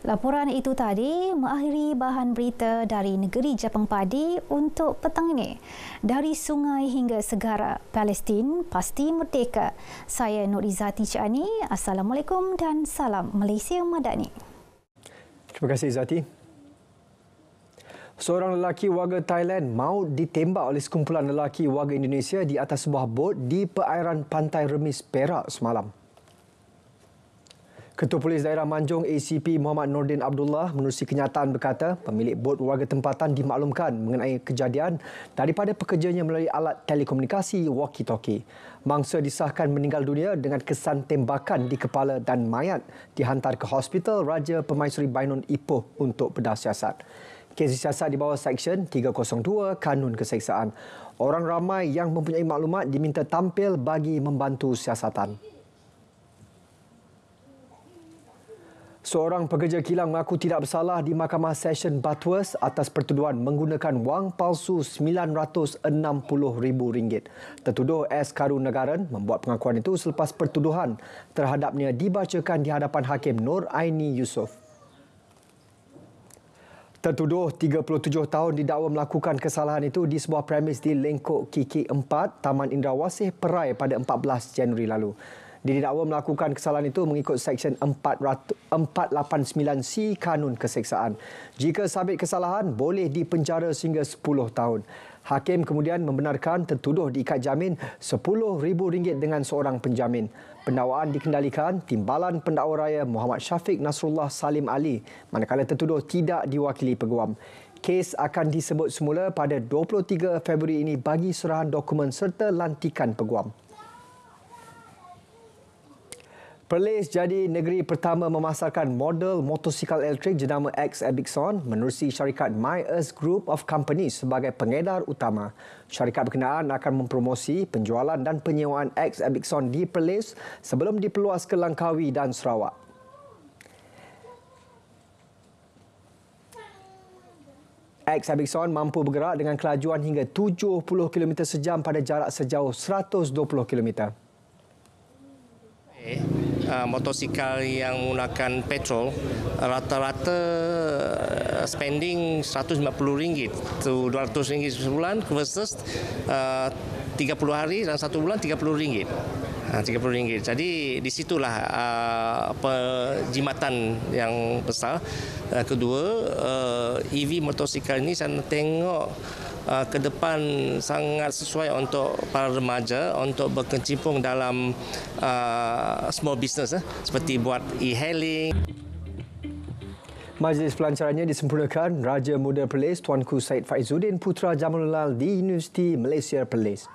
Laporan itu tadi mengakhiri bahan berita dari negeri Jepang Padi untuk petang ini. Dari sungai hingga segara, Palestin pasti merdeka. Saya Nurizati Chani, Assalamualaikum dan salam Malaysia Madani. Terima kasih Izati. Seorang lelaki warga Thailand maut ditembak oleh sekumpulan lelaki warga Indonesia di atas sebuah bot di perairan pantai remis Perak semalam. Ketua Polis Daerah Manjung ACP Muhammad Nordin Abdullah menerusi kenyataan berkata pemilik bot warga tempatan dimaklumkan mengenai kejadian daripada pekerjanya melalui alat telekomunikasi walkie-talkie. Mangsa disahkan meninggal dunia dengan kesan tembakan di kepala dan mayat dihantar ke Hospital Raja Pemaisuri Bainun Ipoh untuk bedah siasat. Kes siasat di bawah Seksyen 302 Kanun Keseksaan. Orang ramai yang mempunyai maklumat diminta tampil bagi membantu siasatan. Seorang pekerja kilang mengaku tidak bersalah di Mahkamah Session Batuas atas pertuduhan menggunakan wang palsu RM960,000. Tertuduh S. Karun Negaran membuat pengakuan itu selepas pertuduhan terhadapnya dibacakan di hadapan Hakim Nur Aini Yusof. Tertuduh 37 tahun didakwa melakukan kesalahan itu di sebuah premis di Lengkok Kiki 4, Taman Indrawasih Perai pada 14 Januari lalu didakwa melakukan kesalahan itu mengikut Seksyen 489C Kanun Keseksaan. Jika sabit kesalahan, boleh dipenjara sehingga 10 tahun. Hakim kemudian membenarkan tertuduh diikat jamin rm ringgit dengan seorang penjamin. Pendakwaan dikendalikan timbalan pendakwa raya Muhammad Syafiq Nasrullah Salim Ali manakala tertuduh tidak diwakili peguam. Kes akan disebut semula pada 23 Februari ini bagi serahan dokumen serta lantikan peguam. Perlis jadi negeri pertama memasarkan model motosikal elektrik jenama X Ebixon menerusi syarikat My Earth Group of Companies sebagai pengedar utama. Syarikat berkenaan akan mempromosi penjualan dan penyewaan X Ebixon di Perlis sebelum diperluas ke Langkawi dan Sarawak. X Ebixon mampu bergerak dengan kelajuan hingga 70 km sejam pada jarak sejauh 120 km. Eh, uh, motosikal yang menggunakan petrol rata-rata uh, spending RM150 to RM200 sebulan versus uh, 30 hari dan satu bulan RM30. Ha, RM30. Jadi di situlah uh, jimatan yang besar. Uh, kedua, uh, EV motosikal ini saya tengok uh, ke depan sangat sesuai untuk para remaja untuk berkecimpung dalam uh, small business eh? seperti buat e-hailing. Majlis pelancarannya disempurnakan Raja Muda Perlis Tuanku Said Faizuddin Putra Jamalulal di Universiti Malaysia Perlis.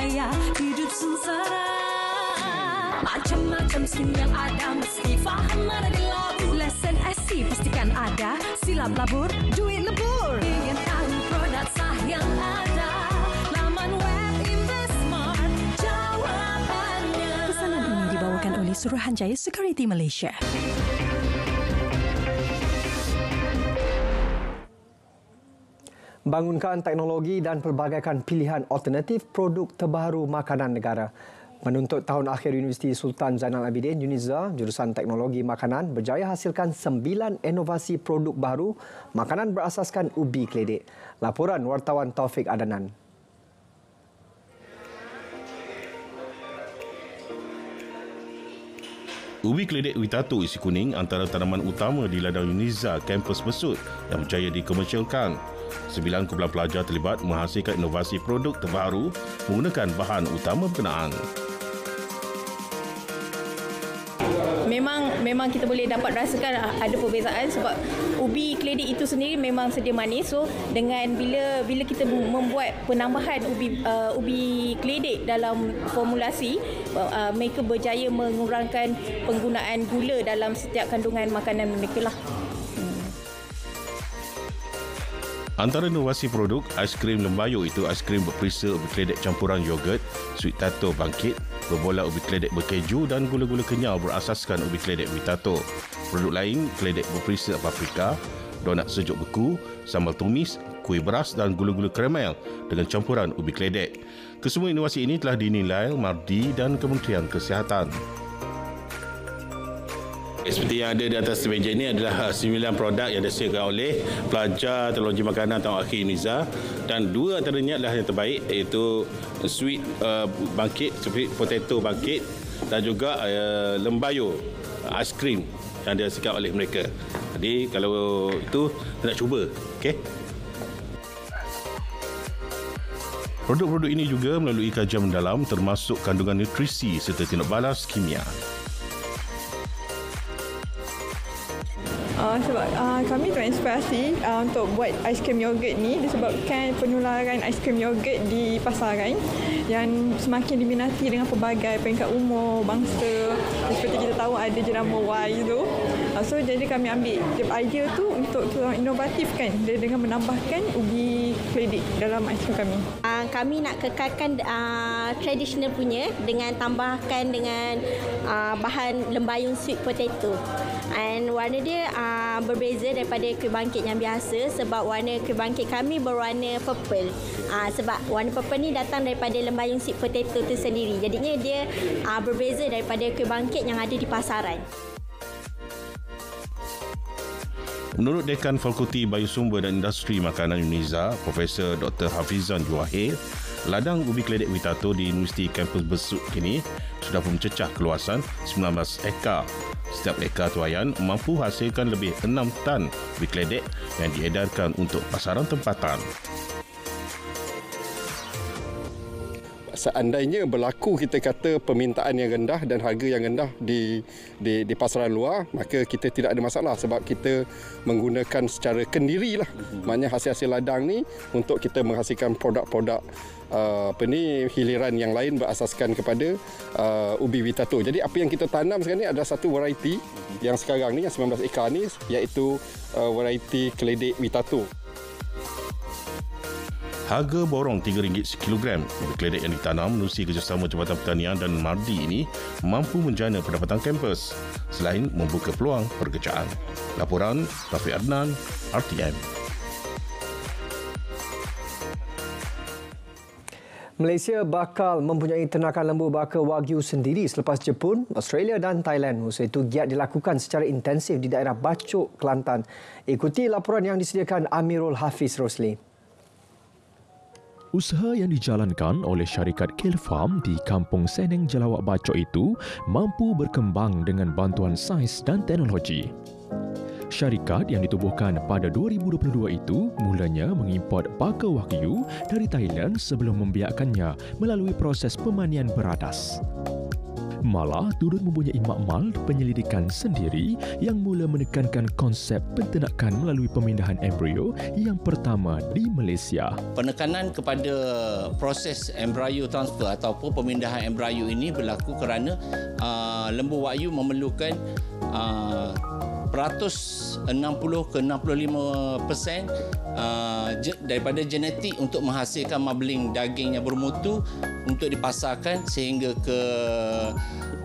gaya hidup sengsara Macam-macam skin yang ada mesti faham mana di lagu Lesson SC pastikan ada silap labur duit lebur Ingin tahu produk sah yang ada Laman web Investmart jawabannya Pesanan ini dibawakan oleh Suruhanjaya Security Malaysia Malaysia bangunkan teknologi dan pelbagaikan pilihan alternatif produk terbaru makanan negara. Menuntut tahun akhir Universiti Sultan Zainal Abidin, UNIZA, jurusan teknologi makanan berjaya hasilkan sembilan inovasi produk baru makanan berasaskan ubi keledek. Laporan wartawan Taufik Adanan. Ubi keledek Witato isi kuning antara tanaman utama di ladang UNIZA kampus Besut yang berjaya dikomersialkan. Sembilan kumpulan pelajar terlibat menghasilkan inovasi produk terbaru menggunakan bahan utama berkenaan. Memang memang kita boleh dapat rasakan ah, ada perbezaan sebab ubi keledek itu sendiri memang sedia manis. So dengan bila bila kita membuat penambahan ubi uh, ubi keledek dalam formulasi uh, mereka berjaya mengurangkan penggunaan gula dalam setiap kandungan makanan mereka lah. Antara inovasi produk, aiskrim lembayu itu aiskrim berperisa ubi kledek campuran yogurt, sweet tato bangkit, berbola ubi kledek berkeju dan gula-gula kenyal berasaskan ubi kledek keledek mitato. Produk lain, keledek berperisa paprika, donat sejuk beku, sambal tumis, kuih beras dan gula-gula karamel dengan campuran ubi kledek. Kesemua inovasi ini telah dinilai MARDI dan Kementerian Kesihatan. Eh, seperti yang ada di atas meja ini adalah 9 eh, produk yang disediakan oleh pelajar teknologi makanan tahun akhir Niza dan dua antaranya adalah yang terbaik iaitu sweet uh, bangkit seperti potato bangkit dan juga uh, lembayo uh, ice cream yang disediakan oleh mereka. Jadi kalau itu nak cuba, okay? Produk-produk ini juga melalui kajian mendalam termasuk kandungan nutrisi serta tindak balas kimia. Uh, sebab uh, kami terinspirasi uh, untuk buat aiskrim yogurt ni disebabkan penularan aiskrim yogurt di pasaran yang semakin diminati dengan pelbagai peringkat umur, bangsa. Seperti kita tahu ada jenama Y tu. Uh, so jadi kami ambil idea tu untuk kita inovatif kan dengan menambahkan ubi kledik dalam aiskrim kami. Uh, kami nak kekalkan uh, traditional punya dengan tambahkan dengan uh, bahan lembayung sweet potato. And warna dia uh, Uh, berbeza daripada kuih bangkit yang biasa sebab warna kuih bangkit kami berwarna purple. Aa, ah, sebab warna purple ni datang daripada lembayung sweet potato itu sendiri. Jadinya dia aa, ah, berbeza daripada kuih bangkit yang ada di pasaran. Menurut Dekan Fakulti Biosumber dan Industri Makanan Uniza, Profesor Dr. Hafizan Juwahir, ladang ubi kledek Witato di Universiti Kampus Besuk kini sudah pun mencecah keluasan 19 ekar Setiap ekar tuayan mampu hasilkan lebih 6 tan bikledek yang diedarkan untuk pasaran tempatan. Seandainya berlaku kita kata permintaan yang rendah dan harga yang rendah di, di, di pasaran luar, maka kita tidak ada masalah sebab kita menggunakan secara kendiri lah. Mhm. Maknanya hasil-hasil ladang ni untuk kita menghasilkan produk-produk Ah, apa ni hiliran yang lain berasaskan kepada uh, ubi witato. Jadi apa yang kita tanam sekarang ni ada satu variety yang sekarang ni yang 19 ekar ni iaitu uh, variety keledek vitato. Harga borong RM3 sekilogram untuk keledek yang ditanam melalui kerjasama Jabatan Pertanian dan Mardi ini mampu menjana pendapatan kampus selain membuka peluang pekerjaan. Laporan Rafi Adnan, RTM. Malaysia bakal mempunyai ternakan lembu baka Wagyu sendiri selepas Jepun, Australia dan Thailand. Usaha itu giat dilakukan secara intensif di daerah Bacok, Kelantan. Ikuti laporan yang disediakan Amirul Hafiz Rosli. Usaha yang dijalankan oleh syarikat Kale Farm di Kampung Seneng Jelawak Bacok itu mampu berkembang dengan bantuan sains dan teknologi. Syarikat yang ditubuhkan pada 2022 itu mulanya mengimport bakau wagyu dari Thailand sebelum membiarkannya melalui proses pemanian beradas. Malah turut mempunyai makmal penyelidikan sendiri yang mula menekankan konsep penternakan melalui pemindahan embrio yang pertama di Malaysia. Penekanan kepada proses embrio transfer ataupun pemindahan embrio ini berlaku kerana uh, lembu wagyu memerlukan uh, 160 ke 65 persen uh, daripada genetik untuk menghasilkan marbling daging yang bermutu untuk dipasarkan sehingga ke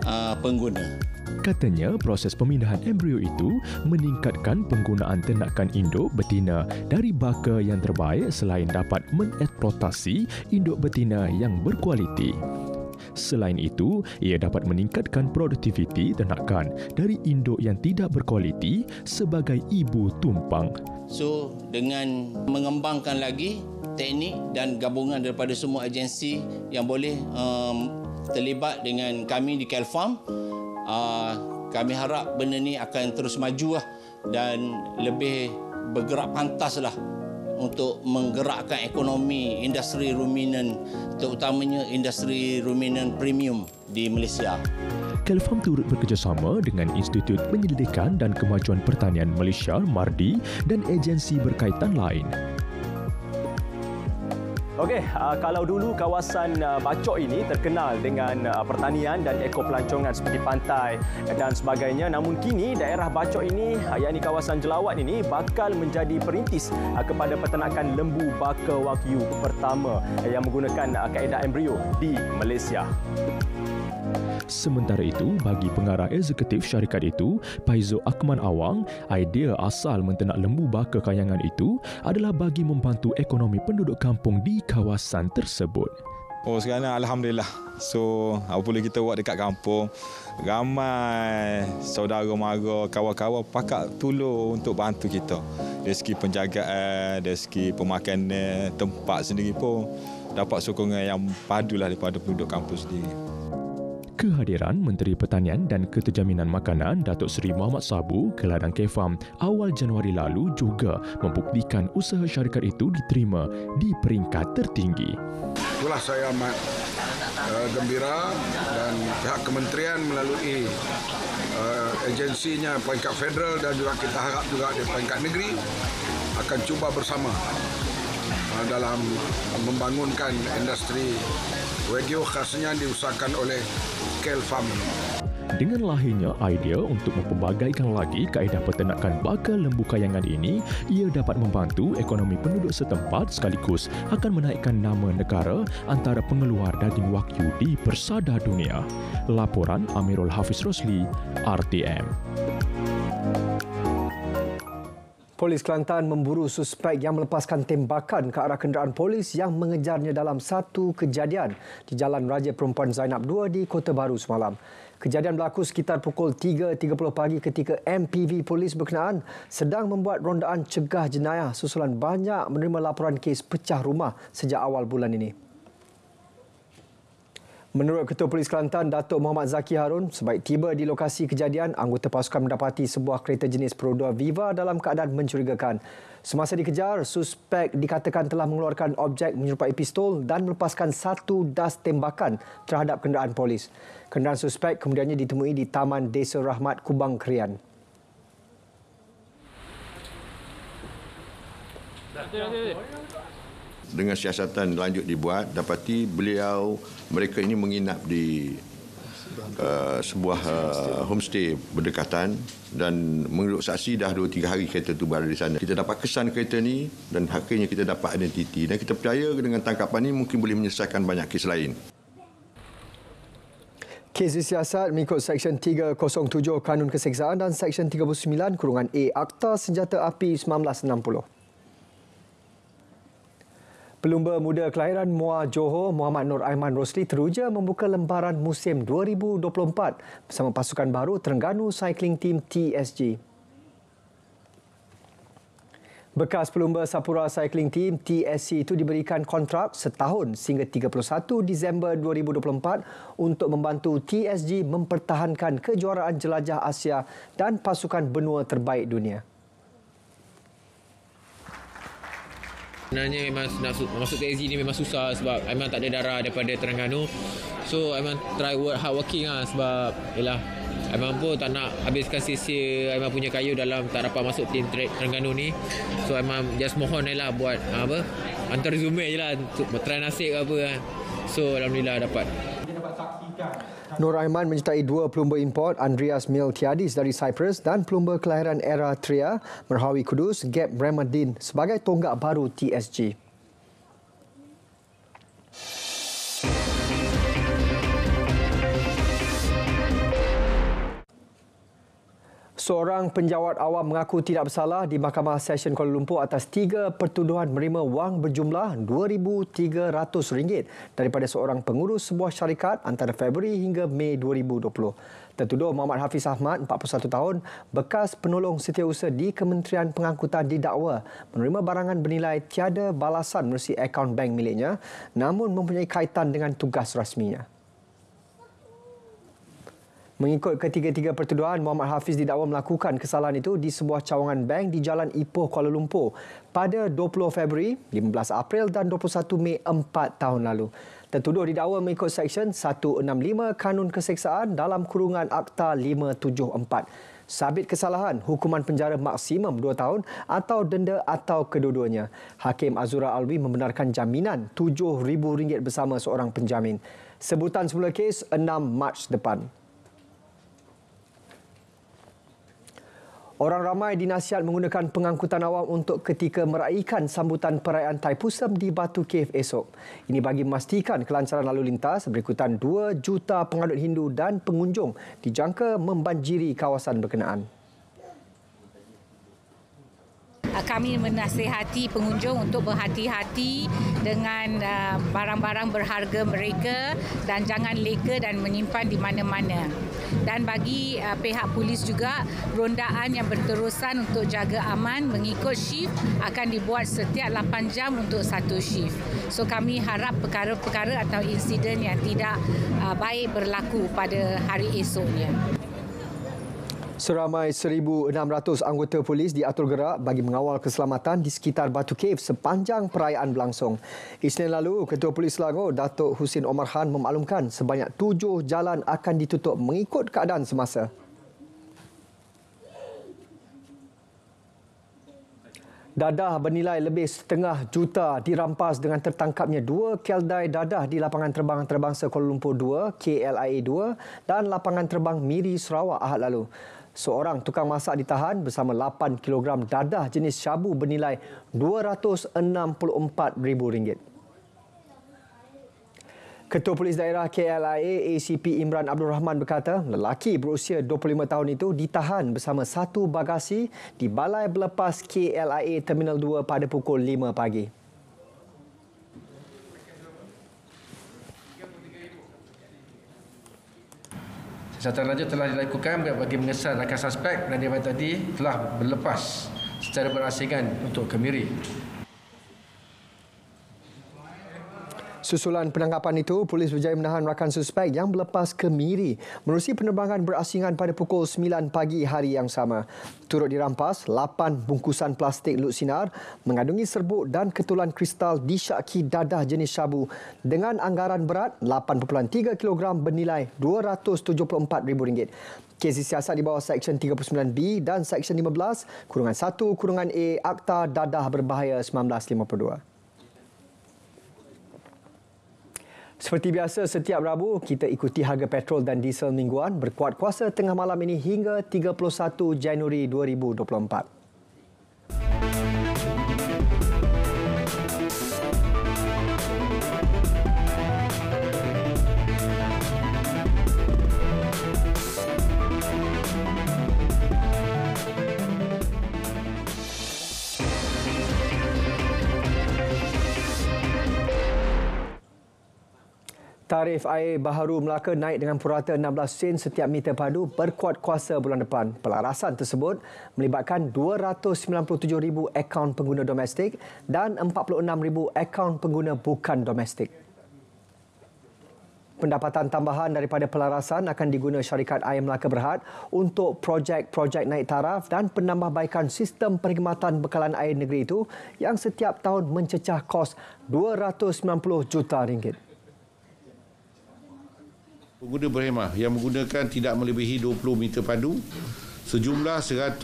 uh, pengguna. Katanya proses pemindahan embrio itu meningkatkan penggunaan ternakan induk betina dari baka yang terbaik selain dapat mengeksploitasi induk betina yang berkualiti. Selain itu, ia dapat meningkatkan produktiviti ternakan dari induk yang tidak berkualiti sebagai ibu tumpang. So, dengan mengembangkan lagi teknik dan gabungan daripada semua agensi yang boleh um, terlibat dengan kami di Calfarm, uh, kami harap benda ini akan terus maju lah dan lebih bergerak pantaslah untuk menggerakkan ekonomi industri ruminan terutamanya industri ruminan premium di Malaysia. Kelfarm turut bekerjasama dengan Institut Penyelidikan dan Kemajuan Pertanian Malaysia, MARDI dan agensi berkaitan lain Okey, ah, kalau dulu kawasan uh, Bacok ini terkenal dengan ah, pertanian dan ekor pelancongan seperti pantai dan sebagainya, namun kini daerah Bacok ini, uh, yakni kawasan Jelawat ini bakal menjadi perintis kepada peternakan lembu baka wagyu pertama yang menggunakan uh, kaedah embrio di Malaysia. Sementara itu, bagi pengarah eksekutif syarikat itu, Paizo Akman Awang, idea asal mentenak lembu baka kayangan itu adalah bagi membantu ekonomi penduduk kampung di kawasan tersebut. Oh sekarang Alhamdulillah. So apa boleh kita buat dekat kampung. Ramai saudara mara, kawan-kawan pakat tolong untuk bantu kita. Dari segi penjagaan, dari segi pemakanan, tempat sendiri pun dapat sokongan yang padulah daripada penduduk kampung sendiri kehadiran Menteri Pertanian dan Keterjaminan Makanan Datuk Seri Muhammad Sabu ke ladang Kefam awal Januari lalu juga membuktikan usaha syarikat itu diterima di peringkat tertinggi. Itulah saya amat uh, gembira dan pihak kementerian melalui uh, agensinya peringkat federal dan juga kita harap juga di peringkat negeri akan cuba bersama eh, dalam membangunkan industri wagyu khasnya diusahakan oleh Bengkel Family. Dengan lahirnya idea untuk mempembagaikan lagi kaedah peternakan bakal lembu kayangan ini, ia dapat membantu ekonomi penduduk setempat sekaligus akan menaikkan nama negara antara pengeluar daging wakyu di persada dunia. Laporan Amirul Hafiz Rosli, RTM. Polis Kelantan memburu suspek yang melepaskan tembakan ke arah kenderaan polis yang mengejarnya dalam satu kejadian di Jalan Raja Perempuan Zainab 2 di Kota Baru semalam. Kejadian berlaku sekitar pukul 3.30 pagi ketika MPV polis berkenaan sedang membuat rondaan cegah jenayah susulan banyak menerima laporan kes pecah rumah sejak awal bulan ini. Menurut Ketua Polis Kelantan, Datuk Muhammad Zaki Harun, sebaik tiba di lokasi kejadian, anggota pasukan mendapati sebuah kereta jenis Perodua Viva dalam keadaan mencurigakan. Semasa dikejar, suspek dikatakan telah mengeluarkan objek menyerupai pistol dan melepaskan satu das tembakan terhadap kenderaan polis. Kenderaan suspek kemudiannya ditemui di Taman Desa Rahmat, Kubang, Kerian. Dah, dah, dah, dengan siasatan lanjut dibuat dapati beliau mereka ini menginap di uh, sebuah uh, homestay berdekatan dan menurut saksi dah 2 3 hari kereta tu berada di sana kita dapat kesan kereta ni dan akhirnya kita dapat identiti dan kita percaya dengan tangkapan ini mungkin boleh menyelesaikan banyak kes lain Kes siasat mengikut Seksyen 307 Kanun Keseksaan dan Seksyen 39 Kurungan A Akta Senjata Api 1960. Pelumba muda kelahiran Muar Johor, Muhammad Nur Aiman Rosli teruja membuka lembaran musim 2024 bersama pasukan baru Terengganu Cycling Team TSG. Bekas pelumba Sapura Cycling Team TSC itu diberikan kontrak setahun sehingga 31 Disember 2024 untuk membantu TSG mempertahankan kejuaraan jelajah Asia dan pasukan benua terbaik dunia. Sebenarnya memang nak masuk ke ni memang susah sebab memang tak ada darah daripada Terengganu. So memang try work hard working lah sebab yalah memang pun tak nak habiskan sisi memang punya kayu dalam tak dapat masuk team Terengganu ni. So memang just mohon lah buat ah, apa antar resume je lah untuk try nasib ke apa kan. So alhamdulillah dapat. Dia dapat saksi Nur Aiman menyertai dua pelumba import Andreas Miltiadis dari Cyprus dan pelumba kelahiran era Tria Merhawi Kudus Gap Ramadin sebagai tonggak baru TSG. Seorang penjawat awam mengaku tidak bersalah di Mahkamah Session Kuala Lumpur atas tiga pertuduhan menerima wang berjumlah RM2,300 daripada seorang pengurus sebuah syarikat antara Februari hingga Mei 2020. Tertuduh Muhammad Hafiz Ahmad, 41 tahun, bekas penolong setiausaha di Kementerian Pengangkutan didakwa menerima barangan bernilai tiada balasan melalui akaun bank miliknya namun mempunyai kaitan dengan tugas rasminya. Mengikut ketiga-tiga pertuduhan, Muhammad Hafiz didakwa melakukan kesalahan itu di sebuah cawangan bank di Jalan Ipoh, Kuala Lumpur pada 20 Februari, 15 April dan 21 Mei empat tahun lalu. Tertuduh didakwa mengikut Seksyen 165 Kanun Keseksaan dalam kurungan Akta 574. Sabit kesalahan, hukuman penjara maksimum 2 tahun atau denda atau kedua-duanya. Hakim Azura Alwi membenarkan jaminan RM7,000 bersama seorang penjamin. Sebutan semula kes 6 Mac depan. Orang ramai dinasihat menggunakan pengangkutan awam untuk ketika meraihkan sambutan perayaan Pusam di Batu Cave esok. Ini bagi memastikan kelancaran lalu lintas berikutan 2 juta pengadut Hindu dan pengunjung dijangka membanjiri kawasan berkenaan. Ah, kami menasihati pengunjung untuk berhati-hati dengan ah, barang-barang berharga mereka dan jangan leka dan menyimpan di mana-mana. Dan bagi ah, pihak polis juga, rondaan yang berterusan untuk jaga aman mengikut shift akan dibuat setiap 8 jam untuk satu shift. So kami harap perkara-perkara atau insiden yang tidak baik berlaku pada hari esoknya. Seramai 1,600 anggota polis diatur gerak bagi mengawal keselamatan di sekitar Batu Cave sepanjang perayaan berlangsung. Isnin lalu, Ketua Polis Selangor, Datuk Husin Omar Khan memaklumkan sebanyak tujuh jalan akan ditutup mengikut keadaan semasa. Dadah bernilai lebih setengah juta dirampas dengan tertangkapnya dua keldai dadah di lapangan terbang terbangsa Kuala Lumpur 2, KLIA 2 dan lapangan terbang Miri Sarawak ahad lalu seorang tukang masak ditahan bersama 8 kilogram dadah jenis syabu bernilai RM264,000. Ketua Polis Daerah KLIA ACP Imran Abdul Rahman berkata lelaki berusia 25 tahun itu ditahan bersama satu bagasi di Balai Belepas KLIA Terminal 2 pada pukul 5 pagi. Siasatan raja telah dilakukan bagi mengesan rakan suspek dan dia tadi telah berlepas secara berasingan untuk kemiri. Kemiri. Susulan penangkapan itu, polis berjaya menahan rakan suspek yang berlepas Miri menerusi penerbangan berasingan pada pukul 9 pagi hari yang sama. Turut dirampas, 8 bungkusan plastik lut sinar mengandungi serbuk dan ketulan kristal disyaki dadah jenis syabu dengan anggaran berat 8.3 kg bernilai RM274,000. Kes disiasat di bawah Seksyen 39B dan Seksyen 15, kurungan 1, kurungan A, Akta Dadah Berbahaya 1952. Seperti biasa, setiap Rabu kita ikuti harga petrol dan diesel mingguan berkuat kuasa tengah malam ini hingga 31 Januari 2024. Tarif air baharu Melaka naik dengan purata 16 sen setiap meter padu berkuat kuasa bulan depan. Pelarasan tersebut melibatkan 297,000 akaun pengguna domestik dan 46,000 akaun pengguna bukan domestik. Pendapatan tambahan daripada pelarasan akan diguna syarikat Air Melaka Berhad untuk projek-projek naik taraf dan penambahbaikan sistem perkhidmatan bekalan air negeri itu yang setiap tahun mencecah kos 290 juta ringgit. Pengguna berhemah yang menggunakan tidak melebihi 20 meter padu sejumlah 150,000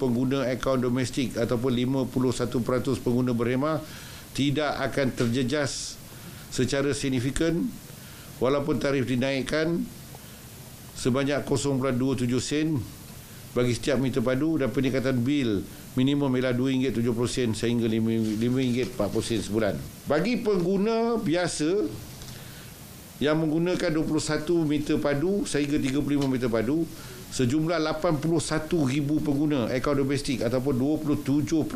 pengguna akaun domestik ataupun 51% pengguna berhemah tidak akan terjejas secara signifikan walaupun tarif dinaikkan sebanyak 0.27 sen bagi setiap meter padu dan peningkatan bil minimum ialah RM2.70 sehingga RM5.40 sebulan. Bagi pengguna biasa yang menggunakan 21 meter padu sehingga 35 meter padu sejumlah 81 ribu pengguna akaun domestik ataupun 27%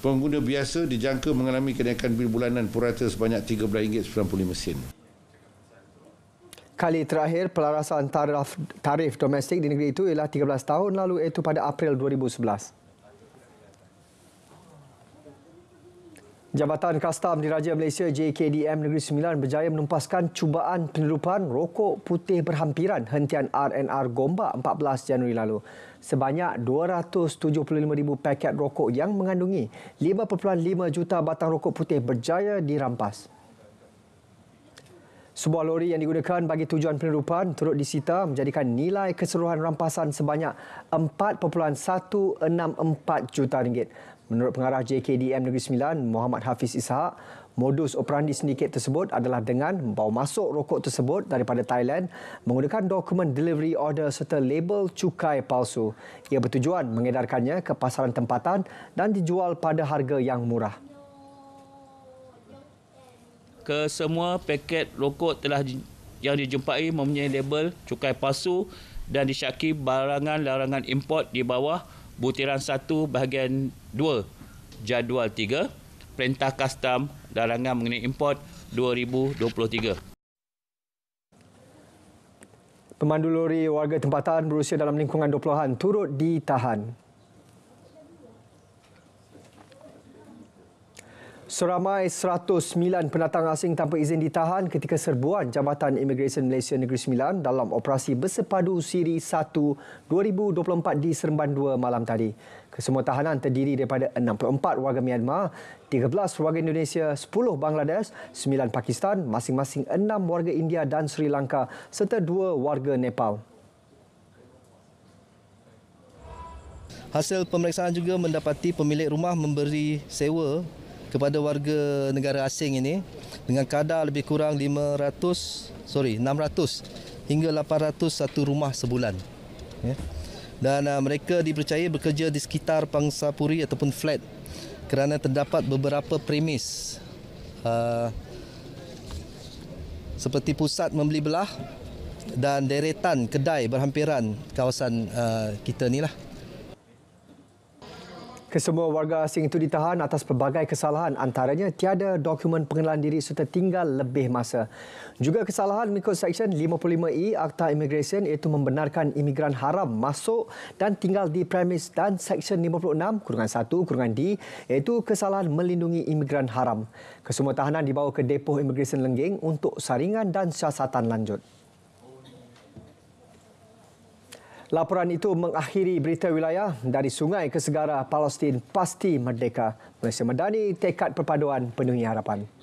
pengguna biasa dijangka mengalami kenaikan bil bulanan purata sebanyak RM13.95 sen. Kali terakhir pelarasan taraf tarif domestik di negeri itu ialah 13 tahun lalu iaitu pada April 2011. Jabatan Kastam Diraja Malaysia JKDM Negeri Sembilan berjaya menumpaskan cubaan penerupaan rokok putih berhampiran hentian RNR Gombak 14 Januari lalu. Sebanyak 275,000 paket rokok yang mengandungi 5.5 juta batang rokok putih berjaya dirampas. Sebuah lori yang digunakan bagi tujuan penerupaan turut disita menjadikan nilai keseluruhan rampasan sebanyak 4.164 juta ringgit. Menurut pengarah JKDM Negeri Sembilan, Muhammad Hafiz Ishak, modus operandi sindiket tersebut adalah dengan membawa masuk rokok tersebut daripada Thailand menggunakan dokumen delivery order serta label cukai palsu. Ia bertujuan mengedarkannya ke pasaran tempatan dan dijual pada harga yang murah. Kesemua paket rokok telah yang dijumpai mempunyai label cukai palsu dan disyaki barangan larangan import di bawah butiran 1 bahagian Dua Jadual tiga Perintah Kustom Darangan mengenai import 2023 Pemandu lori warga tempatan berusia dalam lingkungan 20-an turut ditahan. Seramai 109 pendatang asing tanpa izin ditahan ketika serbuan Jabatan Immigration Malaysia Negeri Sembilan dalam operasi bersepadu Siri 1 2024 di Seremban 2 malam tadi. Kesemua tahanan terdiri daripada 64 warga Myanmar, 13 warga Indonesia, 10 Bangladesh, 9 Pakistan, masing-masing 6 warga India dan Sri Lanka serta 2 warga Nepal. Hasil pemeriksaan juga mendapati pemilik rumah memberi sewa kepada warga negara asing ini dengan kadar lebih kurang 500 sorry 600 hingga 800 satu rumah sebulan ya dan uh, mereka dipercayai bekerja di sekitar pangsapuri ataupun flat kerana terdapat beberapa premis uh, seperti pusat membeli belah dan deretan kedai berhampiran kawasan uh, kita ni lah. Kesemua warga asing itu ditahan atas pelbagai kesalahan antaranya tiada dokumen pengenalan diri serta tinggal lebih masa. Juga kesalahan mengikut Seksyen 55E Akta Immigration iaitu membenarkan imigran haram masuk dan tinggal di premis dan Seksyen 56 kurungan 1 kurungan D iaitu kesalahan melindungi imigran haram. Kesemua tahanan dibawa ke Depoh Immigration Lengging untuk saringan dan siasatan lanjut. Laporan itu mengakhiri berita wilayah dari Sungai ke Segara Palestin pasti merdeka. Malaysia Medani tekad perpaduan penuhi harapan.